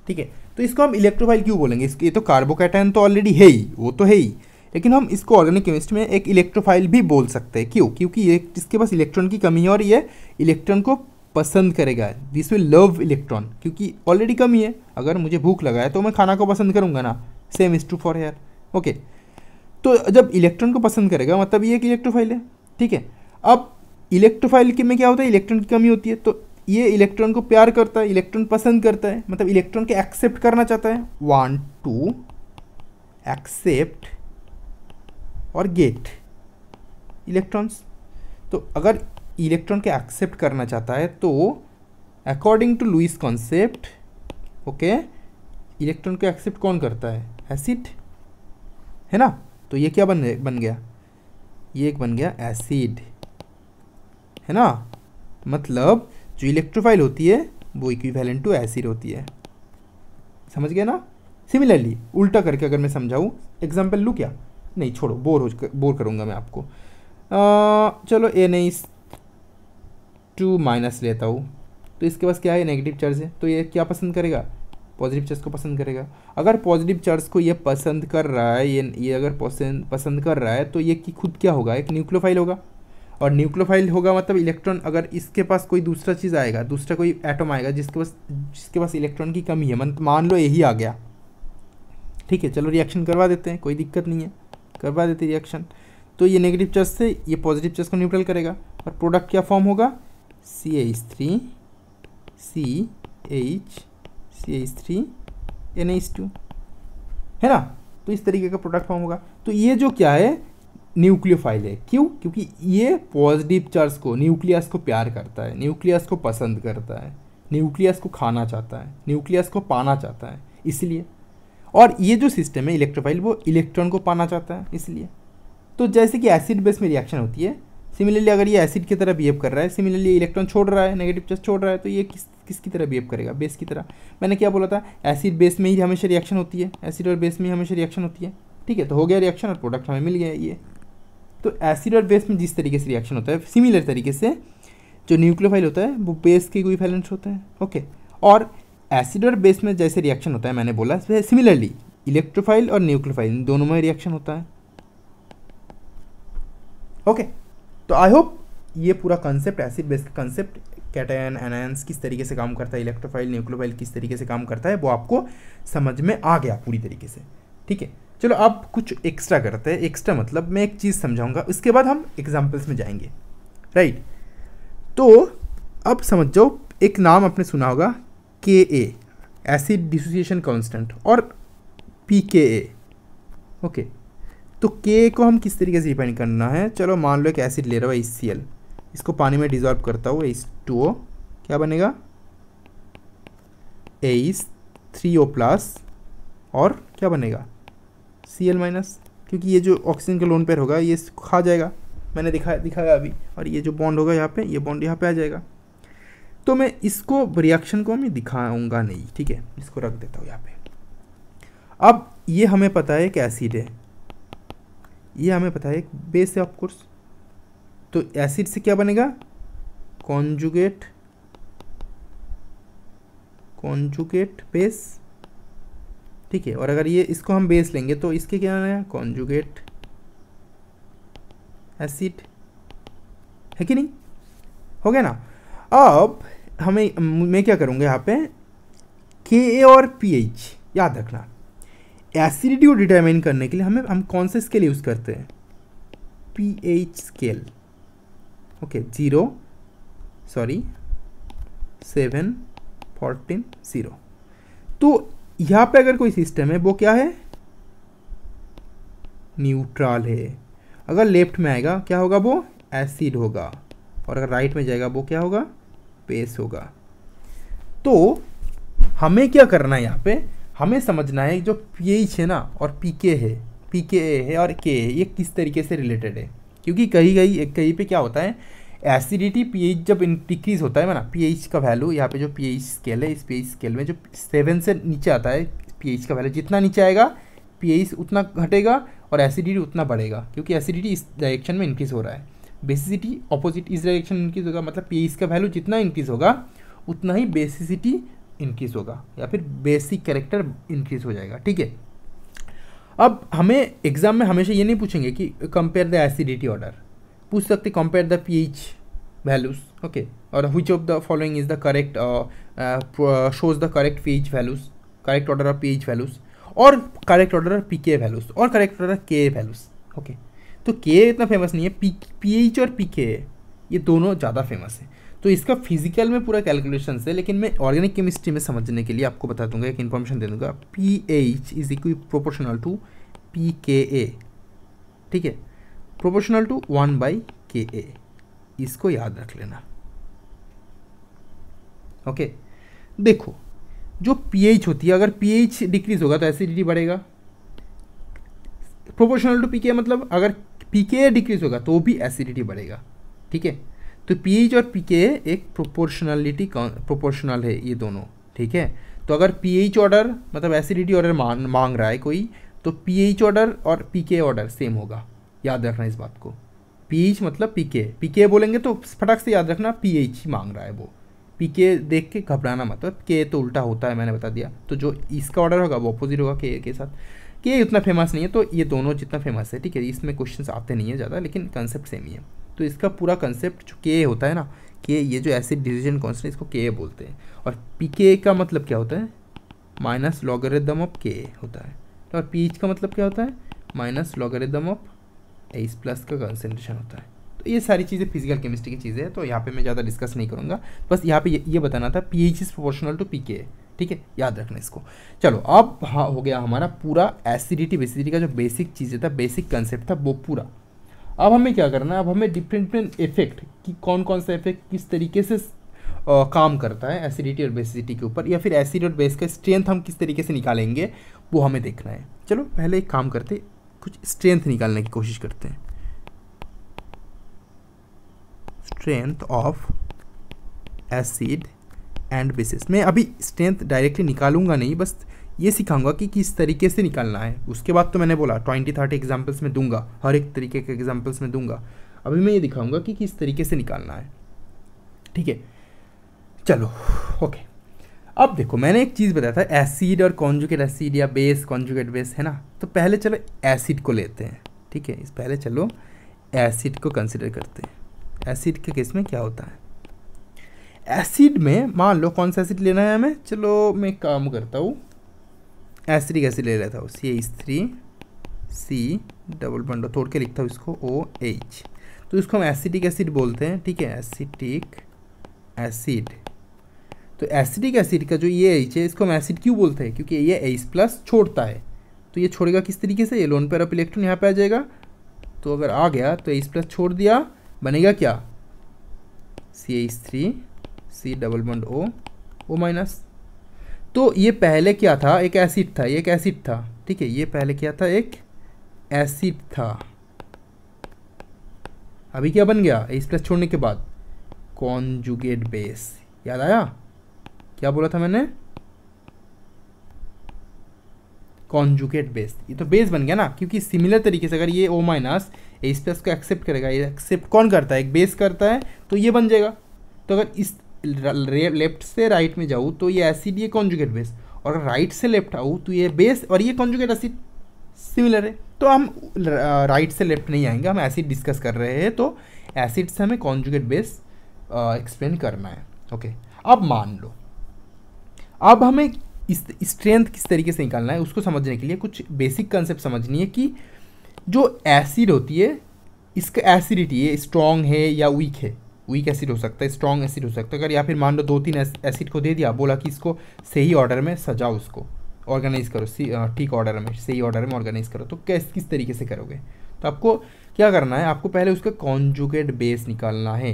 ठीक है तो इसको हम इलेक्ट्रोफाइल क्यों बोलेंगे इसके ये तो कार्बोकाटाइन तो ऑलरेडी है ही वो तो है ही लेकिन हम इसको ऑर्गेनिक केमिस्ट्री में एक इलेक्ट्रोफाइल भी बोल सकते हैं क्यों क्योंकि ये इसके पास इलेक्ट्रॉन की कमी है और ये इलेक्ट्रॉन को पसंद करेगा दिस विल लव इलेक्ट्रॉन क्योंकि ऑलरेडी कम ही है अगर मुझे भूख लगा है तो मैं खाना को पसंद करूंगा ना same is true for here okay तो जब इलेक्ट्रॉन को पसंद करेगा मतलब ये एक इलेक्ट्रोफाइल है ठीक है अब इलेक्ट्रोफाइल के में क्या होता है इलेक्ट्रॉन की कमी होती है तो ये इलेक्ट्रॉन को प्यार करता है इलेक्ट्रॉन पसंद करता है मतलब इलेक्ट्रॉन के एक्सेप्ट करना चाहता है वन टू एक्सेप्ट और गेट इलेक्ट्रॉन्स तो अगर इलेक्ट्रॉन के एक्सेप्ट करना चाहता है तो according to Lewis concept okay electron को एक्सेप्ट कौन करता है एसिड है ना तो ये क्या बन बन गया ये एक बन गया एसिड है ना मतलब जो इलेक्ट्रोफाइल होती है वो इक्विवेलेंट टू एसिड होती है समझ गया ना सिमिलरली उल्टा करके अगर मैं समझाऊँ एग्जाम्पल लूँ क्या नहीं छोड़ो बोर हो बोर करूँगा मैं आपको आ, चलो ए नहीं टू माइनस लेता हूँ तो इसके पास क्या है नेगेटिव चार्ज है तो ये क्या पसंद करेगा पॉजिटिव चार्ज को पसंद करेगा अगर पॉजिटिव चार्ज को ये पसंद कर रहा है ये ये अगर पसंद पसंद कर रहा है तो ये कि खुद क्या होगा एक न्यूक्लोफाइल होगा और न्यूक्लोफाइल होगा मतलब इलेक्ट्रॉन अगर इसके पास कोई दूसरा चीज़ आएगा दूसरा कोई एटम आएगा जिसके पास जिसके पास इलेक्ट्रॉन की कमी है मान लो यही आ गया ठीक है चलो रिएक्शन करवा देते हैं कोई दिक्कत नहीं है करवा देते रिएक्शन तो ये नेगेटिव चार्ज से ये पॉजिटिव चार्ज को न्यूट्रल करेगा और प्रोडक्ट क्या फॉर्म होगा C C C H H H three three N H two है ना तो इस तरीके का प्रोडक्ट फॉर्म होगा तो ये जो क्या है न्यूक्लियोफाइल है क्यों क्योंकि ये पॉजिटिव चार्ज को न्यूक्लियस को प्यार करता है न्यूक्लियस को पसंद करता है न्यूक्लियस को खाना चाहता है न्यूक्लियस को पाना चाहता है इसलिए और ये जो सिस्टम है इलेक्ट्रोफाइल वो इलेक्ट्रॉन को पाना चाहता है इसलिए तो जैसे कि एसिड बेस में रिएक्शन होती है सिमिलरली अगर ये एसिड की तरह बिहेव कर रहा है सिमिलरली इलेक्ट्रॉन छोड़ रहा है नेगेटिव चार्ज छोड़ रहा है तो ये किस किसकी तरह बिहेव करेगा बेस की तरह मैंने क्या बोला था एसिड बेस में ही हमेशा रिएक्शन होती है एसिड और बेस में ही हमेशा रिएक्शन होती है ठीक है तो हो गया रिएक्शन और प्रोडक्ट हमें मिल गया ये तो एसिड और बेस में जिस तरीके से रिएक्शन होता है सिमिलर तरीके से जो न्यूक्लियोफाइल होता है वो बेस के कोई फैलेंस होता है ओके और एसिड और बेस में जैसे रिएक्शन होता है मैंने बोला सिमिलरली इलेक्ट्रोफाइल और न्यूक्लियोफाइल दोनों में रिएक्शन होता है ओके okay. तो आई होप ये पूरा कंसेप्ट एसिड बेस का कंसेप्ट कैटायन एनायंस किस तरीके से काम करता है इलेक्ट्रोफाइल न्यूक्लोफाइल किस तरीके से काम करता है वो आपको समझ में आ गया पूरी तरीके से ठीक है चलो आप कुछ एक्स्ट्रा करते हैं एक्स्ट्रा मतलब मैं एक चीज़ समझाऊंगा उसके बाद हम एग्जाम्पल्स में जाएंगे राइट तो अब समझ जाओ एक नाम आपने सुना होगा K A acid dissociation constant और पी के ए ओके तो के को हम किस तरीके से डिफाइन करना है चलो मान लो एक एसिड ले रहा हूँ एच इसको पानी में डिजॉल्व करता हूँ एस टू क्या बनेगा एस थ्री ओ प्लस और क्या बनेगा सी एल माइनस क्योंकि ये जो ऑक्सीजन का लोन पेयर होगा ये खा जाएगा मैंने दिखा दिखाया अभी और ये जो बॉन्ड होगा यहाँ पे ये बॉन्ड यहाँ पे आ जाएगा तो मैं इसको रिएक्शन को मैं दिखाऊंगा नहीं ठीक है इसको रख देता हूँ यहाँ पे अब ये हमें पता है कि एसिड है ये हमें पता है बेस है ऑफकोर्स तो एसिड से क्या बनेगा कॉन्जुगेट कॉन्जुगेट बेस ठीक है और अगर ये इसको हम बेस लेंगे तो इसके क्या बनेगा कॉन्जुगेट एसिड है कि नहीं हो गया ना अब हमें मैं क्या करूँगा यहाँ पे के ए और पी एच याद रखना एसिडिटी को डिटरमाइन करने के लिए हमें हम कौन से स्केल यूज़ करते हैं P H scale okay zero sorry seven fourteen zero तो यहाँ पे अगर कोई सिस्टम है वो क्या है न्यूट्रल है अगर लेफ्ट में आएगा क्या होगा वो एसिड होगा और अगर राइट में जाएगा वो क्या होगा बेस होगा तो हमें क्या करना है यहाँ पे हमें समझना है जो पी एच है ना और पी के है पी के ए है और के है ये किस तरीके से रिलेटेड है क्योंकि कहीं कहीं कहीं पे क्या होता है एसिडिटी पी एच जब डिक्रीज होता है ना पी एच का वैल्यू यहाँ पे जो पी एच स्केल है इस पी एच स्केल में जो सेवन से नीचे आता है पी एच का वैल्यू जितना नीचे आएगा पी एच उतना घटेगा और एसिडिटी उतना बढ़ेगा क्योंकि एसिडिटी इस डायरेक्शन में इंक्रीज़ हो रहा है बेसिसिटी ऑपोजिट इस डायरेक्शन में इंक्रीज़ होगा मतलब पी एच का वैल्यू जितना इंक्रीज़ होगा उतना ही बेसिसिटी इंक्रीज़ होगा या फिर बेसिक कैरेक्टर इंक्रीज़ हो जाएगा ठीक है अब हमें एग्ज़ाम में हमेशा ये नहीं पूछेंगे कि कंपेयर द एसिडिटी ऑर्डर पूछ सकते compare the pH values okay और which of the following is the correct shows the correct pH values correct order of pH values और correct order P K values और correct order K values okay तो K इतना famous नहीं है P P H और P K ये दोनों ज़्यादा फेमस है तो इसका फिजिकल में पूरा कैलकुलेशन है लेकिन मैं ऑर्गेनिक केमिस्ट्री में समझने के लिए आपको बता दूंगा एक इन्फॉर्मेशन दे दूंगा P H is equi proportional to P K A ठीक है प्रोपोर्शनल टू वन बाई के ए इसको याद रख लेना ओके देखो जो पीएच होती है अगर पीएच डिक्रीज होगा तो एसिडिटी बढ़ेगा प्रोपोर्शनल टू पीके मतलब अगर पीके डिक्रीज होगा तो भी एसिडिटी बढ़ेगा ठीक है तो पी एच और पी के एक प्रोपोर्शनलिटी प्रोपोर्शनल है ये दोनों ठीक है तो अगर पी एच ऑर्डर मतलब एसिडिटी ऑर्डर मांग रहा है कोई तो पी एच ऑर्डर और पी के ऑर्डर सेम होगा याद रखना इस बात को पी एच मतलब पी के पी के बोलेंगे तो फटाक से याद रखना पी एच ही मांग रहा है वो पी के देख के घबराना मत मतलब के तो उल्टा होता है मैंने बता दिया तो जो इसका ऑर्डर होगा वो अपोजिट होगा के के साथ के उतना फेमस नहीं है तो ये दोनों जितना फेमस है ठीक है इसमें क्वेश्चन आते नहीं है ज़्यादा लेकिन कंसेप्ट सेम ही है तो इसका पूरा कंसेप्ट जो के होता है ना के ये जो ऐसे डिसीजन कॉन्सेंट इसको के बोलते हैं और पी के का मतलब क्या होता है माइनस लॉगरिदम ऑफ के होता है तो और पी एच का मतलब क्या होता है minus logarithm of S plus का कंसेंट्रेशन होता है तो ये सारी चीज़ें फिजिकल केमिस्ट्री की चीज़ें हैं तो यहाँ पे मैं ज़्यादा डिस्कस नहीं करूँगा बस यहाँ पे ये, ये बताना था P H is proportional to P K ठीक है याद रखना इसको चलो अब हाँ हो गया हमारा पूरा एसिडिटी बेसिडिटी का जो बेसिक चीज़ें था बेसिक कंसेप्ट था वो पूरा अब हमें क्या करना है अब हमें डिफरेंट डिफरेंट इफेक्ट कि कौन कौन सा इफेक्ट किस तरीके से आ, काम करता है एसिडिटी और बेसिडिटी के ऊपर या फिर एसिड और बेस का स्ट्रेंथ हम किस तरीके से निकालेंगे वो हमें देखना है चलो पहले एक काम करते कुछ स्ट्रेंथ निकालने की कोशिश करते हैं strength of acid and bases मैं अभी स्ट्रेंथ डायरेक्टली निकालूंगा नहीं बस ये सिखाऊंगा कि किस तरीके से निकालना है उसके बाद तो मैंने बोला ट्वेंटी थर्टी एग्जाम्पल्स में दूंगा हर एक तरीके के एग्जाम्पल्स में दूंगा अभी मैं ये दिखाऊंगा कि किस तरीके से निकालना है ठीक है चलो ओके अब देखो मैंने एक चीज़ बताया था एसिड और कॉन्जुकेट एसिड या बेस कॉन्जुकेट बेस है ना तो पहले चलो एसिड को लेते हैं ठीक है इस पहले चलो एसिड को कंसिडर करते हैं एसिड के केस में क्या होता है एसिड में मान लो कौन सा एसिड लेना है हमें चलो मैं काम करता हूँ एस थ्री कैसे ले रहा था C H three C double बंडो तोड़ के लिखता हूँ इसको ओ एच तो इसको हम एसिटिक एसिड बोलते हैं ठीक है एसिटिक एसिड तो एसिडिक एसिड का जो ये एच है इसको हम एसिड क्यों बोलते हैं क्योंकि ये एच प्लस छोड़ता है तो ये छोड़ेगा किस तरीके से ये लोन पर आप इलेक्ट्रॉन यहाँ पे आ जाएगा तो अगर आ गया तो एच प्लस छोड़ दिया बनेगा क्या C H three C double bond O O minus तो ये पहले क्या था एक एसिड था एक एसिड था ठीक है ये पहले क्या था एक एसिड था अभी क्या बन गया इस प्लस छोड़ने के बाद कॉन्जुगेट बेस याद आया क्या बोला था मैंने कॉन्जुकेट बेस ये तो बेस बन गया ना क्योंकि सिमिलर तरीके से अगर ये ओ माइनस इस प्लस को एक्सेप्ट करेगा ये एक्सेप्ट कौन करता है एक बेस करता है तो ये बन जाएगा तो अगर इस लेफ्ट से राइट में जाऊँ तो ये एसिड ये कॉन्जुगेट बेस और राइट से लेफ्ट आऊँ तो ये बेस और ये कॉन्जुगेट एसिड सिमिलर है तो हम राइट uh, से लेफ्ट नहीं आएंगे हम एसिड डिस्कस कर रहे हैं तो एसिड से हमें कॉन्जुगेट बेस एक्सप्लेन करना है ओके अब मान लो अब हमें इस स्ट्रेंथ किस तरीके से निकालना है उसको समझने के लिए कुछ बेसिक कंसेप्ट समझनी है कि जो एसिड होती है इसका एसिडिटी है स्ट्रॉन्ग है या वीक है वीक एसिड हो सकता है स्ट्रॉन्ग एसिड हो सकता है अगर या फिर मान लो दो तीन एसिड को दे दिया बोला कि इसको सही ऑर्डर में सजाओ उसको ऑर्गेनाइज़ करो ठीक ऑर्डर में सही ऑर्डर में ऑर्गेनाइज़ करो तो कैस किस तरीके से करोगे तो आपको क्या करना है आपको पहले उसका कॉन्जुगेट बेस निकालना है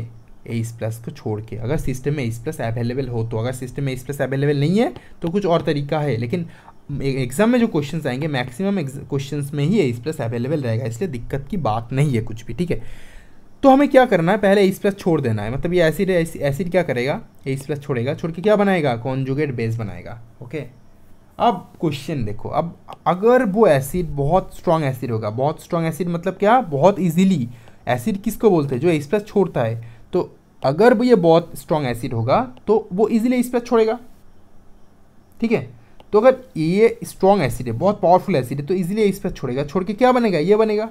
एस प्लस को छोड़ के अगर सिस्टम में एस प्लस अवेलेबल हो तो अगर सिस्टम में एस प्लस अवेलेबल नहीं है तो कुछ और तरीका है लेकिन एग्ज़ाम में जो क्वेश्चन आएंगे मैक्सिमम क्वेश्चन में ही एस प्लस अवेलेबल रहेगा इसलिए दिक्कत की बात नहीं है कुछ भी ठीक है तो हमें क्या करना है पहले एस प्लस छोड़ देना है मतलब ये एसिड एसिड क्या करेगा एस प्लस छोड़ेगा छोड़ के क्या बनाएगा कॉन्जुगेट बेस बनाएगा ओके अब क्वेश्चन देखो अब अगर वो एसिड बहुत स्ट्रांग एसिड होगा बहुत स्ट्रांग एसिड मतलब क्या बहुत इजीली एसिड किसको बोलते हैं जो एस प्लस छोड़ता है तो अगर वो ये बहुत स्ट्रांग एसिड होगा तो वो इजीली एस प्लस छोड़ेगा ठीक है तो अगर ये स्ट्रांग एसिड है बहुत पावरफुल एसिड है तो इजीली एस प्लस छोड़ेगा छोड़ के क्या बनेगा ये बनेगा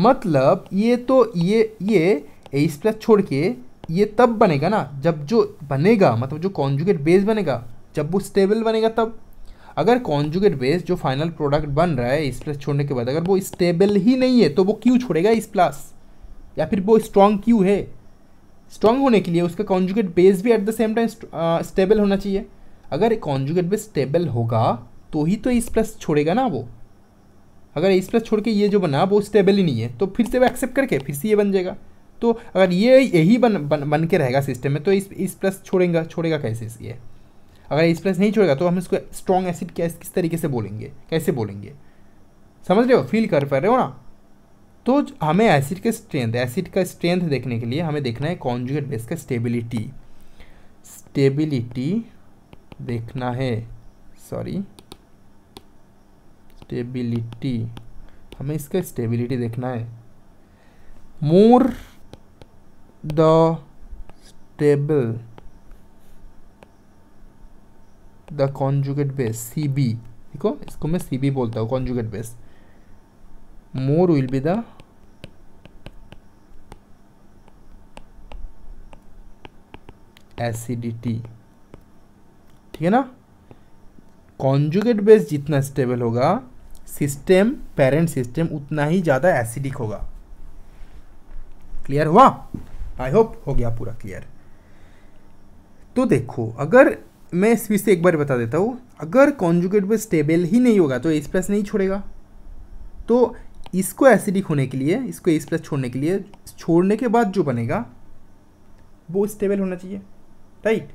मतलब ये तो ये ये एस प्लस छोड़ के ये तब बनेगा ना जब जो बनेगा मतलब जो कॉन्जुगेट बेस बनेगा जब वो स्टेबल बनेगा तब अगर कॉन्जुगेट बेस जो फाइनल प्रोडक्ट बन रहा है इस प्लस छोड़ने के बाद अगर वो स्टेबल ही नहीं है तो वो क्यों छोड़ेगा इस प्लस या फिर वो स्ट्रॉन्ग क्यों है स्ट्रॉन्ग होने के लिए उसका कॉन्जुगेट बेस भी at the same time stable होना चाहिए अगर कॉन्जुगेट बेस स्टेबल होगा तो ही तो इस प्लस छोड़ेगा ना वो अगर एस प्लस छोड़ के ये जो बना वो स्टेबल ही नहीं है तो फिर से वो एक्सेप्ट करके फिर से ये बन जाएगा तो अगर ये यही बन बन बन के रहेगा सिस्टम में तो इस इस प्लस छोड़ेगा छोड़ेगा कैसे ये अगर इस प्लस नहीं छोड़ेगा तो हम इसको स्ट्रॉन्ग एसिड कैस किस तरीके से बोलेंगे कैसे बोलेंगे समझ रहे हो फील कर पा रहे हो ना तो हमें एसिड के स्ट्रेंथ एसिड का स्ट्रेंथ देखने के लिए हमें देखना है कॉन्जुगेट बेस का स्टेबिलिटी स्टेबिलिटी देखना है सॉरी स्टेबिलिटी हमें इसका स्टेबिलिटी देखना है more the stable the conjugate base C B देखो इसको मैं सी बी बोलता हूँ conjugate base more will be the acidity ठीक है ना कॉन्जुगेट बेस जितना स्टेबल होगा सिस्टम पेरेंट सिस्टम उतना ही ज़्यादा एसिडिक होगा क्लियर हुआ आई होप हो गया पूरा क्लियर तो देखो अगर मैं इस विषय एक बार बता देता हूँ अगर कॉन्जुगेट पर स्टेबल ही नहीं होगा तो एस प्लस नहीं छोड़ेगा तो इसको एसिडिक होने के लिए इसको एस प्लस छोड़ने के लिए छोड़ने के बाद जो बनेगा वो स्टेबल होना चाहिए राइट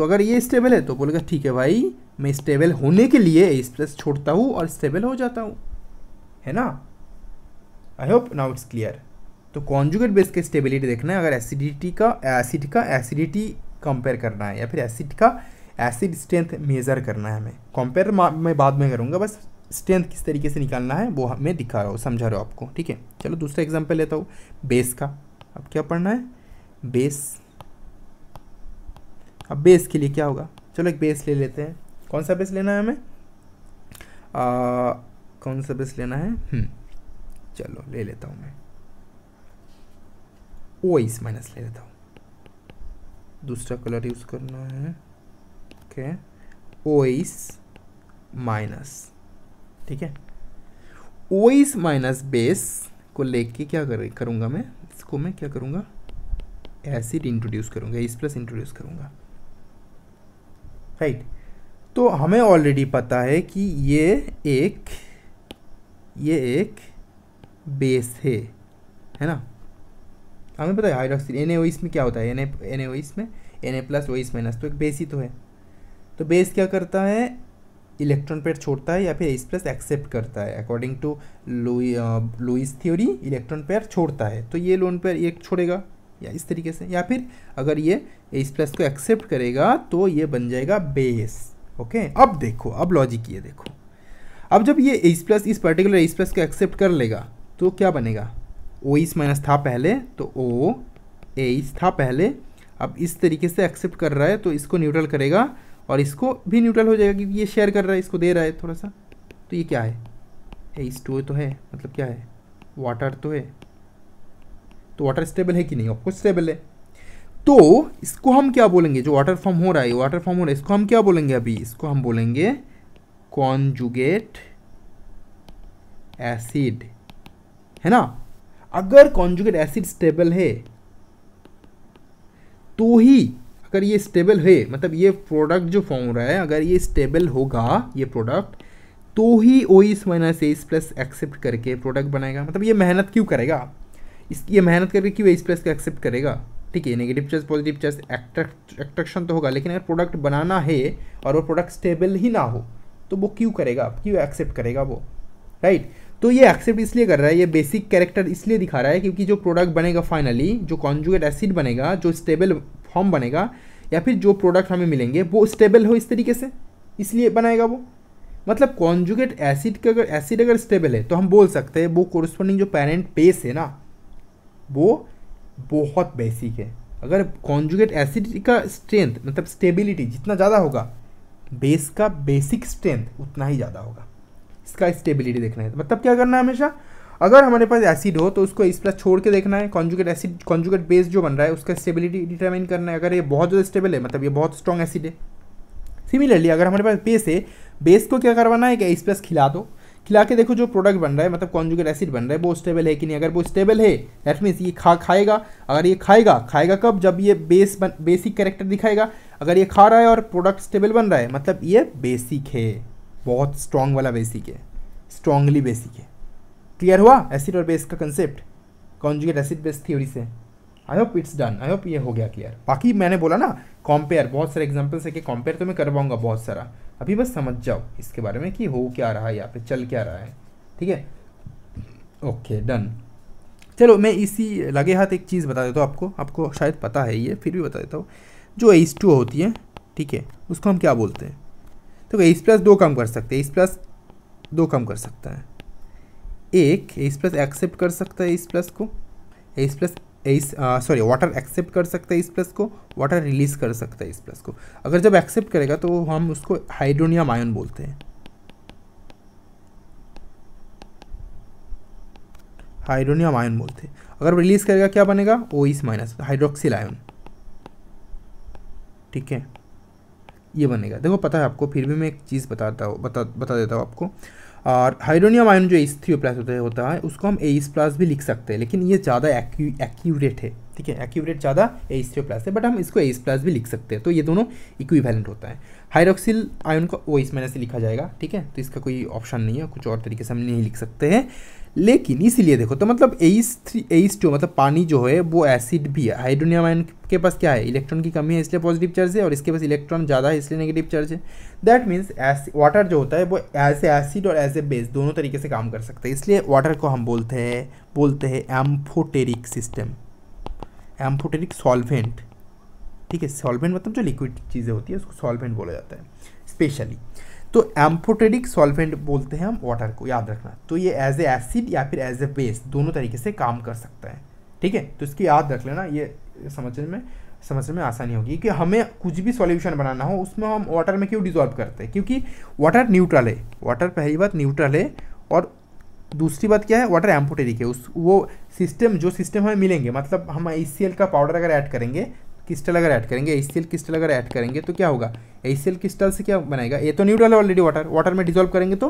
तो अगर ये स्टेबल है तो बोलेगा ठीक है भाई मैं स्टेबल होने के लिए प्लस छोड़ता हूँ और स्टेबल हो जाता हूँ है ना I hope now it's clear तो कॉन्जुगेट बेस के स्टेबिलिटी देखना है अगर एसिडिटी का एसिड का एसिडिटी कंपेयर करना है या फिर एसिड का एसिड स्ट्रेंथ मेज़र करना है हमें कंपेयर मैं बाद में करूँगा बस स्ट्रेंथ किस तरीके से निकालना है वो मैं दिखा रहा हूँ समझा रहा हूँ आपको ठीक है चलो दूसरा एग्जाम्पल लेता हूँ बेस का अब क्या पढ़ना है बेस अब बेस के लिए क्या होगा चलो एक बेस ले लेते हैं कौन सा बेस लेना है हमें आ, कौन सा बेस लेना है हम्म। चलो ले लेता हूँ मैं ओ इस माइनस ले लेता हूँ दूसरा कलर यूज़ करना है ओके ओ इस माइनस ठीक है ओ इस माइनस बेस को लेके क्या कर करूँगा मैं इसको मैं क्या करूँगा एसिड इंट्रोड्यूस करूँगा इस प्लस इंट्रोड्यूस करूँगा राइट तो हमें ऑलरेडी पता है कि ये एक ये एक बेस है है ना हमें पता है हाइड्रोक्सिल एन में क्या होता है एन एन में एन ए प्लस ओइस माइनस तो एक बेस ही तो है तो बेस क्या करता है इलेक्ट्रॉन पेयर छोड़ता है या फिर एस प्लस एक्सेप्ट करता है according to Lewis theory electron pair छोड़ता है तो ये लोन पेयर एक छोड़ेगा या इस तरीके से या फिर अगर ये इस प्लस को एक्सेप्ट करेगा तो ये बन जाएगा बेस ओके अब देखो अब लॉजिक ये देखो अब जब ये एस प्लस इस पर्टिकुलर एस प्लस को एक्सेप्ट कर लेगा तो क्या बनेगा ओ इस माइनस था पहले तो ओ इस था पहले अब इस तरीके से एक्सेप्ट कर रहा है तो इसको न्यूट्रल करेगा और इसको भी न्यूट्रल हो जाएगा क्योंकि ये शेयर कर रहा है इसको दे रहा है थोड़ा सा तो ये क्या है एस टू तो है मतलब क्या है वाटर तो है तो वाटर स्टेबल है कि नहीं ऑफकोर्स स्टेबल है तो इसको हम क्या बोलेंगे जो वाटर फॉर्म हो रहा है वाटर फॉर्म हो रहा है इसको हम क्या बोलेंगे अभी इसको हम बोलेंगे कॉन्जुगेट एसिड है ना अगर कॉन्जुगेट एसिड स्टेबल है तो ही अगर ये स्टेबल है मतलब ये प्रोडक्ट जो फॉर्म हो रहा है अगर ये स्टेबल होगा ये प्रोडक्ट तो ही ओ इस माइनस एस प्लस एक्सेप्ट करके प्रोडक्ट बनाएगा मतलब ये मेहनत क्यों करेगा इसकी ये मेहनत करके वह इस प्लस को एक्सेप्ट करेगा ठीक है negative charge positive charge attraction तो होगा लेकिन अगर प्रोडक्ट बनाना है और वो प्रोडक्ट स्टेबल ही ना हो तो वो क्यों करेगा क्यों एक्सेप्ट करेगा वो राइट right? तो ये एक्सेप्ट इसलिए कर रहा है ये बेसिक कैरेक्टर इसलिए दिखा रहा है क्योंकि जो प्रोडक्ट बनेगा फाइनली जो कॉन्जुगेट एसिड बनेगा जो स्टेबल फॉर्म बनेगा या फिर जो प्रोडक्ट हमें मिलेंगे वो स्टेबल हो इस तरीके से इसलिए बनाएगा वो मतलब कॉन्जुगेट एसिड का अगर एसिड अगर स्टेबल है तो हम बोल सकते हैं वो कोरस्पॉन्डिंग जो पेरेंट बेस है ना वो बहुत बेसिक है अगर कॉन्जुगेट एसिड का स्ट्रेंथ मतलब स्टेबिलिटी जितना ज़्यादा होगा बेस का बेसिक स्ट्रेंथ उतना ही ज़्यादा होगा इसका स्टेबिलिटी देखना है मतलब क्या करना है हमेशा अगर हमारे पास एसिड हो तो उसको इस प्लस छोड़ के देखना है कॉन्जुगेट एसिड कॉन्जुगेट बेस जो बन रहा है उसका स्टेबिलिटी डिटरमाइन करना है अगर ये बहुत ज़्यादा स्टेबल है मतलब ये बहुत स्ट्रॉन्ग एसिड है सिमिलरली अगर हमारे पास बेस है बेस को क्या करवाना है कि इस प्लस खिला दो खिला के देखो जो प्रोडक्ट बन रहा है मतलब कॉन्जुगेट एसिड बन रहा है वो स्टेबल है कि नहीं अगर वो स्टेबल है दैट मीन्स ये खा खाएगा अगर ये खाएगा खाएगा कब जब ये बेस बन बेसिक कैरेक्टर दिखाएगा अगर ये खा रहा है और प्रोडक्ट स्टेबल बन रहा है मतलब ये बेसिक है बहुत स्ट्रांग वाला बेसिक है स्ट्रांगली बेसिक है क्लियर हुआ एसिड और बेस का concept conjugate acid base theory से I hope it's done I hope ये हो गया क्लियर बाकी मैंने बोला ना कॉम्पेयर बहुत सारे एग्जाम्पल्स है कि कॉम्पेयर तो मैं करवाऊँगा बहुत सारा अभी बस समझ जाओ इसके बारे में कि हो क्या रहा है यहाँ पे चल क्या रहा है ठीक है ओके डन चलो मैं इसी लगे हाथ एक चीज़ बता देता हूँ आपको आपको शायद पता है ये फिर भी बता देता हूँ जो एस टू होती है ठीक है उसको हम क्या बोलते हैं तो एस प्लस दो काम कर सकते हैं एस प्लस दो काम कर सकता है एक एस प्लस एक्सेप्ट कर सकता है एस प्लस को एस प्लस इस सॉरी वाटर एक्सेप्ट कर सकता है इस प्लस को वाटर रिलीज कर सकता है इस प्लस को अगर जब एक्सेप्ट करेगा तो हम उसको हाइड्रोनियम आयन बोलते हैं हाइड्रोनियम आयन बोलते हैं अगर रिलीज करेगा क्या बनेगा ओ इस माइनस हाइड्रोक्सिल आयन ठीक है ये बनेगा देखो पता है आपको फिर भी मैं एक चीज़ बताता हूँ बता बता देता हूँ आपको और हाइड्रोनियम आयन जो एस थ्री प्लस होता है होता है उसको हम एस प्लस भी लिख सकते हैं लेकिन ये ज़्यादा एक्यूरेट है ठीक है एक्यूरेट ज़्यादा एस थ्री प्लस है बट हम इसको एस प्लस भी लिख सकते हैं तो ये दोनों इक्विवेलेंट होता है हाइड्रोक्सिल आयन को ओ इस मैंने से लिखा जाएगा ठीक है तो इसका कोई ऑप्शन नहीं है कुछ और तरीके से हम नहीं लिख सकते हैं लेकिन इसीलिए देखो तो मतलब एस थ्री एस टू मतलब पानी जो है वो एसिड भी है हाइड्रोनियम आयन के पास क्या है इलेक्ट्रॉन की कमी है इसलिए पॉजिटिव चार्ज है और इसके पास इलेक्ट्रॉन ज़्यादा है इसलिए नेगेटिव चार्ज है दैट मीन्स वाटर जो होता है वो एज ए एसिड और एज ए बेस दोनों तरीके से काम कर सकता है इसलिए वाटर को हम बोलते हैं बोलते हैं एम्फोटेरिक सिस्टम एम्फोटेरिक सॉल्वेंट ठीक है सॉल्वेंट मतलब जो लिक्विड चीज़ें होती है उसको सॉल्वेंट बोला जाता है स्पेशली तो एम्फोटेरिक सॉल्वेंट बोलते हैं हम वाटर को याद रखना तो ये एज ए एसिड या फिर एज ए बेस दोनों तरीके से काम कर सकता है ठीक है तो इसकी याद रख लेना ये समझने में समझने में आसानी होगी कि हमें कुछ भी सॉल्यूशन बनाना हो उसमें हम वाटर में क्यों डिजॉल्व करते हैं क्योंकि वाटर न्यूट्रल है वाटर पहली बात न्यूट्रल है और दूसरी बात क्या है वाटर एम्पोटेरिक है उस वो सिस्टम जो सिस्टम हमें मिलेंगे मतलब हम ई का पाउडर अगर ऐड करेंगे क्रिस्टल अगर ऐड करेंगे एसियल क्रिस्टल अगर ऐड करेंगे तो क्या होगा एसियल क्रिस्टल से क्या बनाएगा ये तो न्यूट्रल है ऑलरेडी वाटर वाटर में डिजोल्व करेंगे तो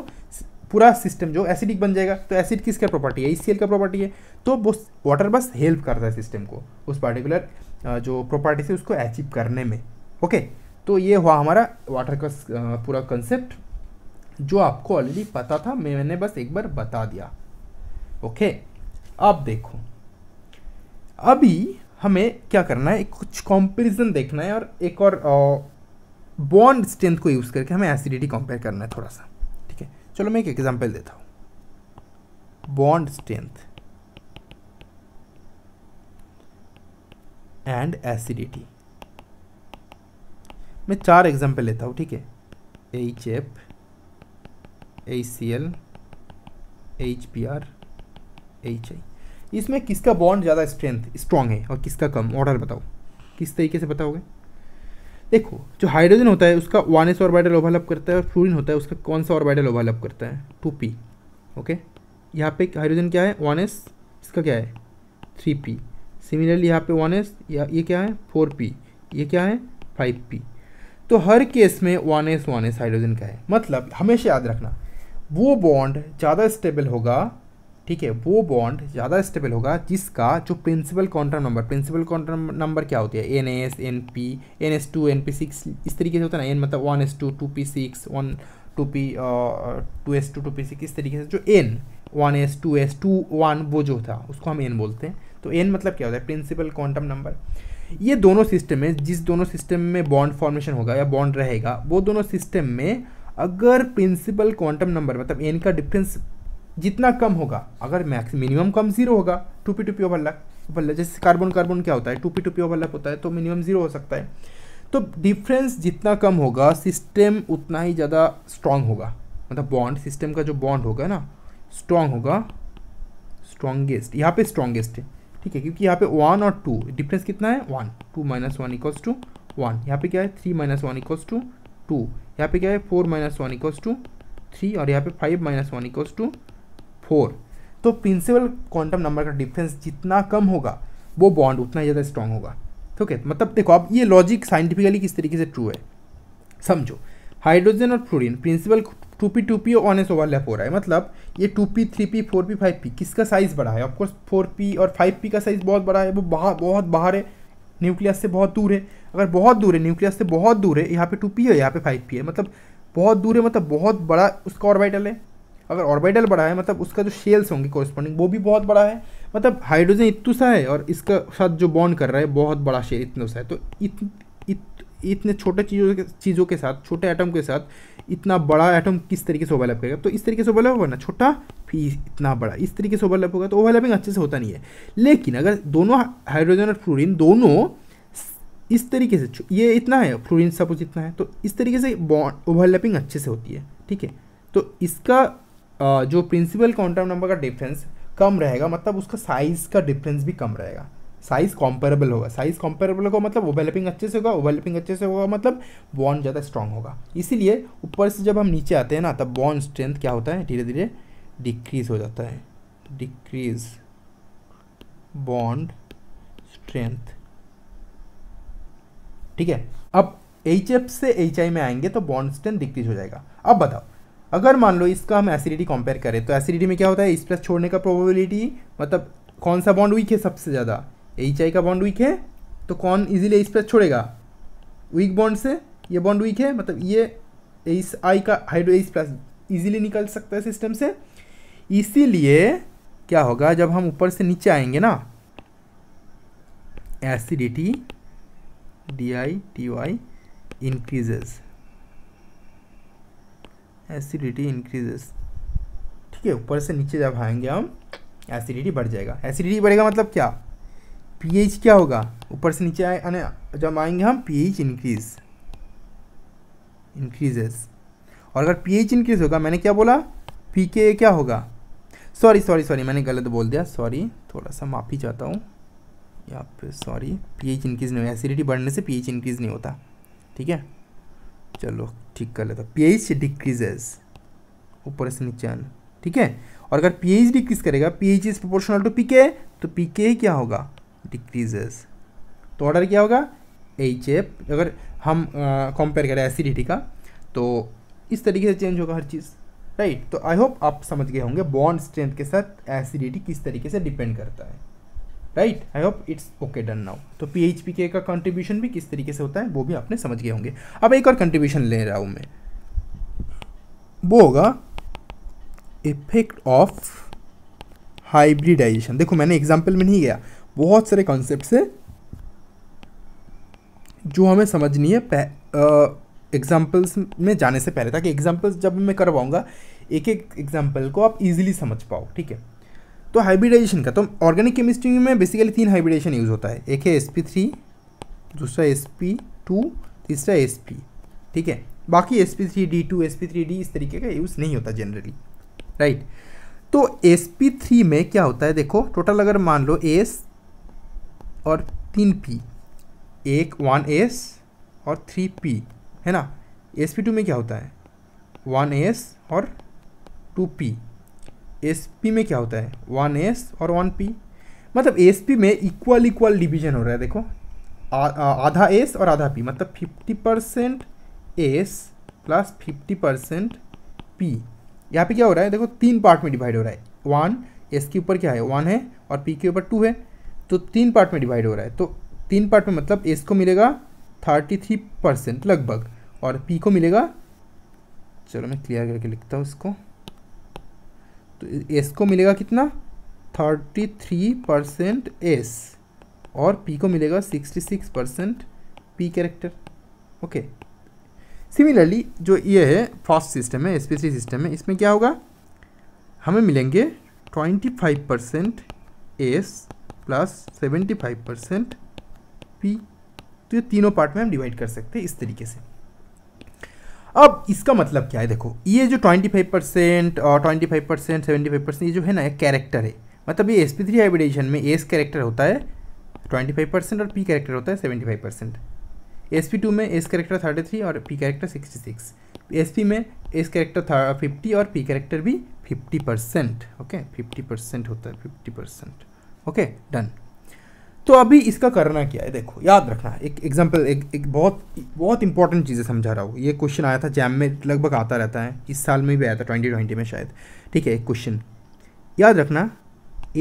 पूरा सिस्टम जो एसिडिक बन जाएगा तो एसिड किसका प्रॉपर्टी है ए का प्रॉपर्टी है तो बस वाटर बस हेल्प करता है सिस्टम को उस पर्टिकुलर जो प्रॉपर्टी से उसको अचीव करने में ओके तो ये हुआ हमारा वाटर का पूरा कंसेप्ट जो आपको ऑलरेडी पता था मैंने बस एक बार बता दिया ओके अब देखो अभी हमें क्या करना है कुछ कंपैरिजन देखना है और एक और बॉन्ड स्ट्रेंथ को यूज़ करके हमें एसिडिटी कंपेयर करना है थोड़ा सा ठीक है चलो मैं एक एग्जांपल देता हूँ बॉन्ड स्ट्रेंथ एंड एसिडिटी मैं चार एग्जांपल लेता हूँ ठीक है H F H C L H P R H I इसमें किसका बॉन्ड ज़्यादा स्ट्रेंथ स्ट्रॉन्ग है और किसका कम ऑर्डर बताओ किस तरीके से बताओगे देखो जो हाइड्रोजन होता है उसका वन एस ऑर्बाइडल ओवरलैप करता है और फ्लोरीन होता है उसका कौन सा ऑर्बाइडल ओवरलैप करता है टू पी ओके यहाँ पे हाइड्रोजन क्या है वन एस इसका क्या है थ्री पी सिमिलरली यहाँ पे वन एस या ये क्या है फोर पी ये क्या है फाइव पी तो हर केस में one S one S hydrogen का है मतलब हमेशा याद रखना वो बॉन्ड ज़्यादा स्टेबल होगा ठीक है वो बॉन्ड ज़्यादा स्टेबल होगा जिसका जो principal quantum number principal quantum number क्या होती है N S N P N S two N P six इस तरीके से होता है ना एन मतलब one S two two P six one two P two S two two P six इस तरीके से जो N one S two S two one वो जो था उसको हम एन बोलते हैं तो एन मतलब क्या होता है प्रिंसिपल क्वांटम नंबर ये दोनों सिस्टम में जिस दोनों सिस्टम में बॉन्ड फॉर्मेशन होगा या बॉन्ड रहेगा वो दोनों सिस्टम में अगर प्रिंसिपल क्वांटम नंबर मतलब एन का डिफरेंस जितना कम होगा अगर मैक्स मिनिमम कम जीरो होगा two P two P overlap overlap जैसे कार्बन कार्बन क्या होता है two P two P overlap होता है तो मिनिमम जीरो हो सकता है तो डिफरेंस जितना कम होगा सिस्टम उतना ही ज़्यादा स्ट्रांग होगा मतलब बॉन्ड सिस्टम का जो बॉन्ड होगा ना स्ट्रांग होगा स्ट्रांगेस्ट यहाँ पे स्ट्रांगेस्ट है ठीक है क्योंकि यहाँ पे वन और टू डिफरेंस कितना है one two minus one equals two one यहाँ पे क्या है three minus one equals two two यहाँ पे क्या है four minus one equals two three और यहाँ पे five minus one equals two four तो प्रिंसिपल क्वांटम नंबर का डिफरेंस जितना कम होगा वो बॉन्ड उतना ज़्यादा स्ट्रांग होगा ठीक है मतलब देखो अब ये लॉजिक साइंटिफिकली किस तरीके से ट्रू है समझो हाइड्रोजन और fluorine principal two P two P on S overlap हो रहा है मतलब ये two P three P four P five P किसका साइज़ बड़ा है ऑफकोर्स फोर पी और फाइव पी का साइज़ बहुत बड़ा है वो बाहर बहुत बाहर है न्यूक्लियस से बहुत दूर है अगर बहुत दूर है न्यूक्लियस से बहुत दूर है यहाँ पे टू पी है यहाँ पे फाइव पी है मतलब बहुत दूर है मतलब बहुत बड़ा उसका ऑर्बिटल है अगर ऑर्बिटल बड़ा है मतलब उसका जो शेल्स होंगे कॉरस्पॉन्डिंग वो भी बहुत बड़ा है मतलब हाइड्रोजन इतना सा है और इसका साथ जो बॉन्ड कर रहा है बहुत बड़ा शेल इतना सा है तो इत, इत, इतने छोटे चीज़ों के चीज़ों के साथ छोटे एटम के साथ इतना बड़ा एटम किस तरीके से ओवरलैप करेगा तो इस तरीके से ओवरलैप होगा ना छोटा फिर इतना बड़ा इस तरीके से ओवरलैप होगा तो ओवरलैपिंग अच्छे से होता नहीं है लेकिन अगर दोनों हाइड्रोजन और फ्लोरिन दोनों इस तरीके से ये इतना है फ्लोरिन सपोज इतना है तो इस तरीके से बॉन्ड ओवरलैपिंग अच्छे से होती है ठीक है तो इसका जो प्रिंसिपल क्वांटम नंबर का डिफरेंस कम रहेगा मतलब उसका साइज़ का डिफरेंस भी कम रहेगा साइज़ कॉम्पेरेबल होगा साइज़ कॉम्पेरेबल होगा मतलब ओवरलैपिंग अच्छे से होगा ओवरलैपिंग अच्छे से होगा मतलब बॉन्ड ज़्यादा स्ट्रांग होगा इसीलिए ऊपर से जब हम नीचे आते हैं ना तब बॉन्ड स्ट्रेंथ क्या होता है धीरे धीरे डिक्रीज हो जाता है डिक्रीज बॉन्ड स्ट्रेंथ ठीक है अब एच से एच में आएंगे तो बॉन्ड स्ट्रेंथ डिक्रीज हो जाएगा अब बताओ अगर मान लो इसका हम एसिडिटी कंपेयर करें तो एसिडिटी में क्या होता है इस प्लस छोड़ने का प्रोबेबिलिटी मतलब कौन सा बॉन्ड वीक है सबसे ज़्यादा एच आई का बॉन्ड वीक है तो कौन इजीली इस प्लस छोड़ेगा वीक बॉन्ड से ये बॉन्ड वीक है मतलब ये एस आई का हाइड्रो एस प्लस ईजिली निकल सकता है सिस्टम से इसीलिए क्या होगा जब हम ऊपर से नीचे आएंगे ना acidity D I T Y increases acidity increases ठीक है ऊपर से नीचे जब आएंगे हम एसिडिटी बढ़ जाएगा एसिडिटी बढ़ेगा मतलब क्या पीएच क्या होगा ऊपर से नीचे आए जब आएंगे हम पीएच इंक्रीज इंक्रीजेस और अगर पीएच इंक्रीज होगा मैंने क्या बोला पी के क्या होगा सॉरी सॉरी सॉरी मैंने गलत बोल दिया सॉरी थोड़ा सा माफ़ी चाहता हूँ यहाँ पे सॉरी पीएच इंक्रीज नहीं एसिडिटी बढ़ने से पीएच इंक्रीज नहीं होता ठीक है चलो ठीक कर लेता पी एच डिक्रीजेस ऊपर से नीचे आना ठीक है और अगर पी एच डिक्रीज करेगा P H is proportional to P K तो पी के क्या होगा डिक्रीजेस तो ऑर्डर क्या होगा एच एफ अगर हम कंपेयर करें एसिडिटी का तो इस तरीके से चेंज होगा हर चीज़ राइट तो आई होप आप समझ गए होंगे बॉन्ड स्ट्रेंथ के साथ एसिडिटी किस तरीके से डिपेंड करता है right I hope it's okay done now तो पी एच पी के का कंट्रीब्यूशन भी किस तरीके से होता है वो भी आपने समझ गए होंगे अब एक और कंट्रीब्यूशन ले रहा हूँ मैं वो होगा इफेक्ट ऑफ हाइब्रिडाइजेशन देखो मैंने एग्जाम्पल में नहीं गया बहुत सारे कॉन्सेप्ट है जो हमें समझनी है एग्जाम्पल्स में जाने से पहले ताकि एग्जाम्पल्स जब मैं करवाऊँगा एक एक एग्जाम्पल को आप इजीली समझ पाओ ठीक है तो हाइब्रिडाइजेशन का तो ऑर्गेनिक केमिस्ट्री में बेसिकली तीन हाइब्रिडाइजेशन यूज़ होता है एक है एस पी थ्री दूसरा एस पी टू तीसरा एस पी ठीक है बाकी S P three D two S P three D इस तरीके का यूज़ नहीं होता जनरली राइट तो एस पी थ्री में क्या होता है देखो टोटल अगर मान लो एस और तीन पी एक वन एस और थ्री पी है ना एस पी टू में क्या होता है वन एस और टू पी एस पी में क्या होता है वन एस और वन पी मतलब एस पी में इक्वल इक्वल डिवीजन हो रहा है देखो आ, आ, आधा एस और आधा पी मतलब fifty percent S plus fifty percent P यहाँ पे क्या हो रहा है देखो तीन पार्ट में डिवाइड हो रहा है वन एस के ऊपर क्या है वन है और पी के ऊपर टू है तो तीन पार्ट में डिवाइड हो रहा है तो तीन पार्ट में मतलब एस को मिलेगा थर्टी थ्री परसेंट लगभग और पी को मिलेगा चलो मैं क्लियर करके लिखता हूँ इसको तो एस को मिलेगा कितना थर्टी थ्री परसेंट एस और पी को मिलेगा sixty six percent P character okay similarly जो ये है फर्स्ट सिस्टम है एसपीसी सिस्टम है इसमें क्या होगा हमें मिलेंगे twenty five percent S plus seventy five percent P तो ये तीनों पार्ट में हम डिवाइड कर सकते हैं इस तरीके से अब इसका मतलब क्या है देखो ये जो 25 परसेंट और twenty five percent seventy five percent ये जो है ना कैरेक्टर है मतलब ये एस पी थ्री हाइब्रिडेशन में एस कैरेक्टर होता है ट्वेंटी फाइव परसेंट और पी कैरेक्टर होता है seventy five percent S P two में एस कैरेक्टर थर्टी थ्री और P character sixty six S P में एस कैरेक्टर फिफ्टी और पी कैरेक्टर भी fifty percent okay fifty percent होता है फिफ्टी परसेंट ओके डन तो अभी इसका करना क्या है देखो याद रखना एक एग्जाम्पल एक एक बहुत बहुत इंपॉर्टेंट चीज़ें समझा रहा हूँ ये क्वेश्चन आया था जैम में लगभग आता रहता है इस साल में भी आया था ट्वेंटी ट्वेंटी में शायद ठीक है एक क्वेश्चन याद रखना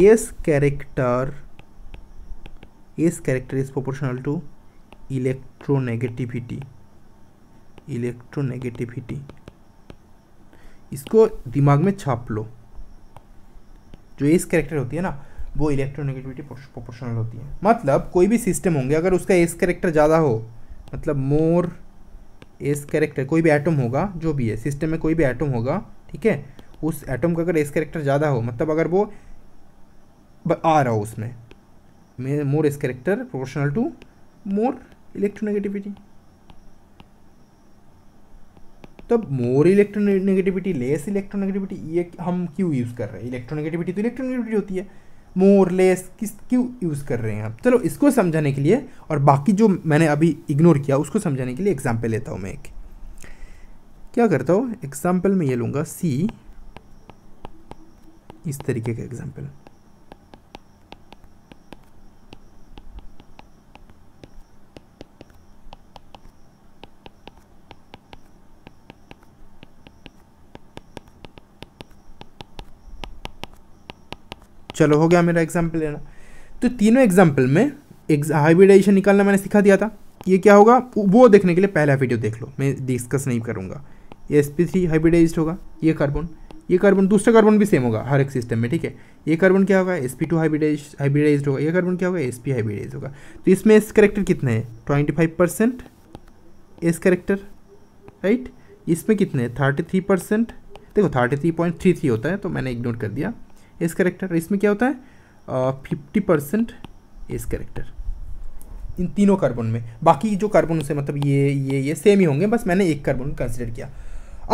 S character S character is proportional to electronegativity electronegativity इसको दिमाग में छाप लो जो एस कैरेक्टर होती है ना वो इलेक्ट्रोनेगेटिविटी प्रोपोर्शनल होती है मतलब कोई भी सिस्टम होंगे अगर उसका एस करेक्टर ज़्यादा हो मतलब मोर एस करेक्टर कोई भी एटम होगा जो भी है सिस्टम में कोई भी एटम होगा ठीक है उस एटम का अगर एस करेक्टर ज़्यादा हो मतलब अगर वो आ रहा हो उसमें more S character proportional to more electronegativity तब मोर इलेक्ट्रोनेगेटिविटी लेस इलेक्ट्रोनेगेटिविटी ये हम क्यों यूज़ कर रहे हैं इलेक्ट्रोनेगेटिविटी तो इलेक्ट्रोनेगेटिविटी होती है मोर लेस किस क्यों यूज़ कर रहे हैं आप चलो इसको समझाने के लिए और बाकी जो मैंने अभी इग्नोर किया उसको समझाने के लिए एग्जाम्पल लेता हूँ मैं एक क्या करता हूँ एग्जाम्पल मैं ये लूँगा सी इस तरीके का एग्जाम्पल चलो हो गया मेरा एग्जाम्पल लेना तो तीनों एग्जाम्पल में हाइब्रिडाइजेशन निकालना मैंने सिखा दिया था ये क्या होगा वो देखने के लिए पहला वीडियो देख लो मैं डिस्कस नहीं करूँगा ये एस पी थ्री हाइब्रिडाइज होगा ये कार्बन ये कार्बन दूसरा कार्बन भी सेम होगा हर एक सिस्टम में ठीक है ये कार्बन क्या होगा S P two hybridize hybridize होगा ये कार्बन क्या होगा एस पी हाइब्रिडाइज होगा तो इसमें एस करेक्टर कितने हैं twenty five percent S character right इसमें कितने थर्टी थ्री परसेंट देखो thirty three point three three होता है तो मैंने इग्नोर कर दिया एस करेक्टर इसमें क्या होता है फिफ्टी परसेंट एस करेक्टर इन तीनों कार्बन में बाकी जो कार्बन उसे मतलब ये ये ये सेम ही होंगे बस मैंने एक कार्बन कंसिडर किया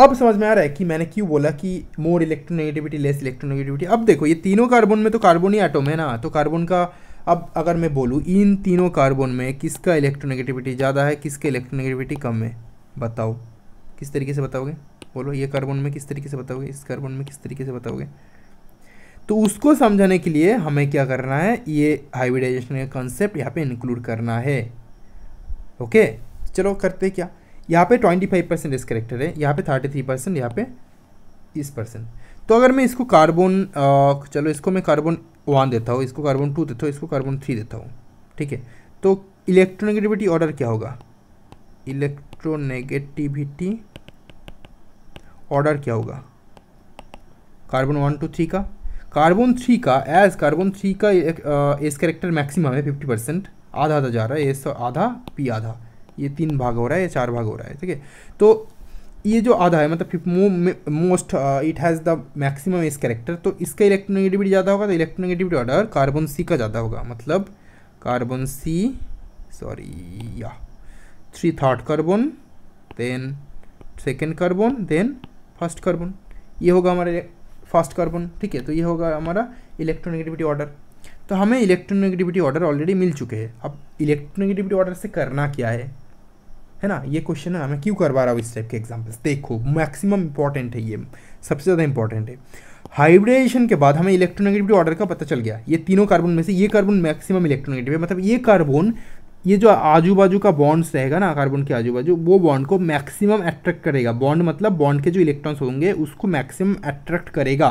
अब समझ में आ रहा है कि मैंने क्यों बोला कि मोर इलेक्ट्रोनेगेटिविटी लेस इलेक्ट्रोनेगेटिविटी अब देखो ये तीनों कार्बन में तो कार्बन ही आटोम है ना तो कार्बन का अब अगर मैं बोलूँ इन तीनों कार्बन में किसका इलेक्ट्रोनेगेटिविटी ज़्यादा है किसका इलेक्ट्रोनेगेटिविटी कम है बताओ किस तरीके से बताओगे बोलो ये कार्बन में किस तरीके से बताओगे इस कार्बन में किस तरीके से बताओगे तो उसको समझाने के लिए हमें क्या करना है ये हाइब्रिडाइजेशन का कॉन्सेप्ट यहाँ पे इंक्लूड करना है ओके चलो करते क्या यहाँ पे twenty five percent S character है यहाँ पे थर्टी थ्री परसेंट यहाँ पे इस परसेंट तो अगर मैं इसको कार्बन चलो इसको मैं कार्बन वन देता हूँ इसको कार्बन टू देता हूँ इसको कार्बन थ्री देता हूँ ठीक है तो इलेक्ट्रोनेगेटिविटी ऑर्डर क्या होगा इलेक्ट्रोनेगेटिविटी ऑर्डर क्या होगा कार्बन वन टू थ्री का कार्बन थ्री का एज कार्बन थ्री का एस करेक्टर मैक्सिमम है फिफ्टी परसेंट आधा आधा जा रहा है एस आधा पी आधा ये तीन भाग हो रहा है ये चार भाग हो रहा है ठीक है तो ये जो आधा है मतलब most it has the maximum S character तो इसका इलेक्ट्रोनेगेटिविटी ज़्यादा होगा तो इलेक्ट्रोनेगेटिविटी ऑर्डर कार्बन सी का ज़्यादा होगा मतलब कार्बन सी सॉरी या three third carbon then second carbon then first carbon ये होगा हमारे फर्स्ट कार्बन ठीक है तो ये होगा हमारा इलेक्ट्रोनेगेटिविटी ऑर्डर तो हमें इलेक्ट्रोनेगेटिविटी ऑर्डर ऑलरेडी मिल चुके हैं अब इलेक्ट्रोनेगेटिविटी ऑर्डर से करना क्या है है ना ये क्वेश्चन है ना मैं क्यों करवा रहा हूँ इस टाइप के एग्जाम्पल्स देखो मैक्सिमम इंपॉर्टेंट है ये सबसे ज़्यादा इंपॉर्टेंट है हाइब्रिडाइजेशन के बाद हमें इलेक्ट्रोनेगेटिविटी ऑर्डर का पता चल गया ये तीनों कार्बन में से ये कार्बन मैक्सिमम इलेक्ट्रोनेगेटिव है मतलब ये कार्बन ये जो आजू बाजू का बॉन्ड्स रहेगा ना कार्बन के आजू बाजू वो बॉन्ड को मैक्सिमम अट्रैक्ट करेगा बॉन्ड मतलब बॉन्ड के जो इलेक्ट्रॉन्स होंगे उसको मैक्सिमम अट्रैक्ट करेगा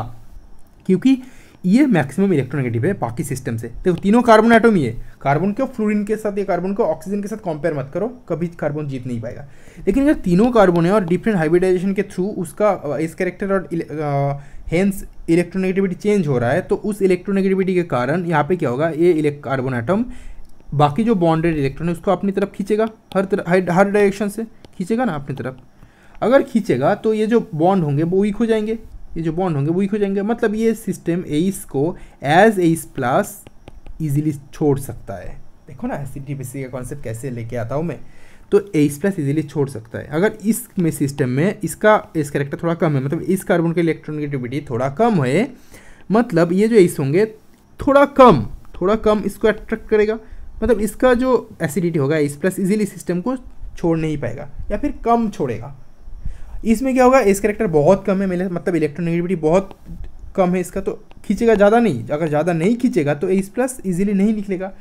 क्योंकि ये मैक्सिमम इलेक्ट्रोनेगेटिव है बाकी सिस्टम से देखो तीनों कार्बन आइटम ये कार्बन को फ्लोरीन के साथ या कार्बन को ऑक्सीजन के साथ कंपेयर मत करो कभी कार्बन जीत नहीं पाएगा लेकिन अगर तीनों कार्बन है और डिफरेंट हाइब्रिडाइजेशन के थ्रू उसका इस करेक्टर और हेंस इलेक्ट्रोनेगेटिविटी चेंज हो रहा है तो उस इलेक्ट्रोनेगेटिविटी के कारण यहाँ पे क्या होगा ये कार्बन आइटम बाकी जो बॉन्डेड इलेक्ट्रॉन है उसको अपनी तरफ खींचेगा हर तरफ हर डायरेक्शन से खींचेगा ना अपनी तरफ अगर खींचेगा तो ये जो बॉन्ड होंगे वो वीक हो जाएंगे ये जो बॉन्ड होंगे वो वीक हो जाएंगे मतलब ये सिस्टम एस को एज एस प्लस ईजिली छोड़ सकता है देखो ना एसिड डीपीसी का कॉन्सेप्ट कैसे लेके आता हूँ मैं तो एस प्लस ईजिली छोड़ सकता है अगर इस में सिस्टम में इसका इस करेक्टर थोड़ा कम है मतलब इस कार्बन की इलेक्ट्रोनिगेटिविटी थोड़ा कम है मतलब ये जो एस होंगे थोड़ा कम थोड़ा कम इसको अट्रैक्ट करेगा मतलब इसका जो एसिडिटी होगा इस प्लस इजीली सिस्टम को छोड़ नहीं पाएगा या फिर कम छोड़ेगा इसमें क्या होगा इस करेक्टर बहुत कम है मेरे मतलब इलेक्ट्रोनेगेटिविटी बहुत कम है इसका तो खींचेगा ज़्यादा नहीं अगर ज़्यादा नहीं खींचेगा तो एस प्लस ईजिली नहीं निकलेगा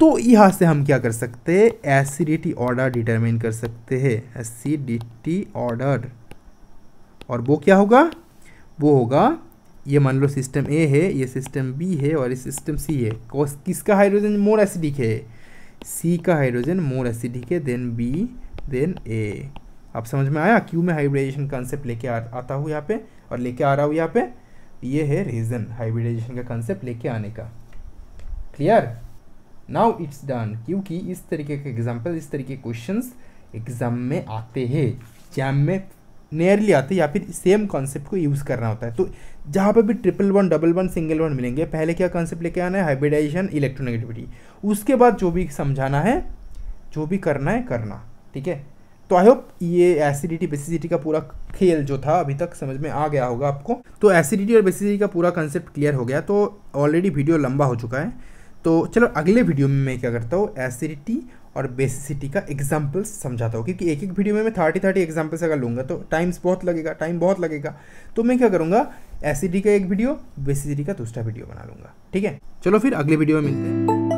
तो यहाँ से हम क्या कर सकते हैं एसिडिटी ऑर्डर डिटरमिन कर सकते हैं एसिडिटी ऑर्डर और वो क्या होगा वो होगा ये मान लो सिस्टम ए है ये सिस्टम बी है और ये सिस्टम सी है कॉस किसका हाइड्रोजन मोर एसिडिक है सी का हाइड्रोजन मोर एसिडिक है देन बी देन ए आप समझ में आया क्यों मैं हाइब्रिडाइजेशन कॉन्सेप्ट लेके आता हूँ यहाँ पे और लेके आ रहा हूँ यहाँ पे ये है रीज़न हाइब्रिडाइजेशन का कॉन्सेप्ट लेके आने का क्लियर नाउ इट्स डन क्योंकि इस तरीके के एग्जाम्पल इस तरीके के क्वेश्चन एग्ज़ाम में आते हैं जैम में नियरली आते या फिर सेम कॉन्सेप्ट को यूज़ करना होता है तो जहाँ पर भी triple one double one single one मिलेंगे पहले क्या कॉन्सेप्ट लेके आना है हाइब्रिडाइजेशन इलेक्ट्रोनेगेटिविटी उसके बाद जो भी समझाना है जो भी करना है करना ठीक है तो आई होप ये एसिडिटी बेसिसिटी का पूरा खेल जो था अभी तक समझ में आ गया होगा आपको तो एसिडिटी और बेसिसिटी का पूरा कॉन्सेप्ट क्लियर हो गया तो ऑलरेडी वीडियो लंबा हो चुका है तो चलो अगले वीडियो में मैं क्या करता हूँ एसिडिटी और बेसिसिटी का एग्जाम्पल्स समझाता हूँ क्योंकि एक एक वीडियो में मैं थर्टी थर्टी एग्जाम्पल्स अगर लूँगा तो टाइम्स बहुत लगेगा टाइम बहुत लगेगा तो मैं क्या करूँगा एसिडी का एक वीडियो बेसिसिटी का दूसरा वीडियो बना लूँगा ठीक है चलो फिर अगले वीडियो में मिलते हैं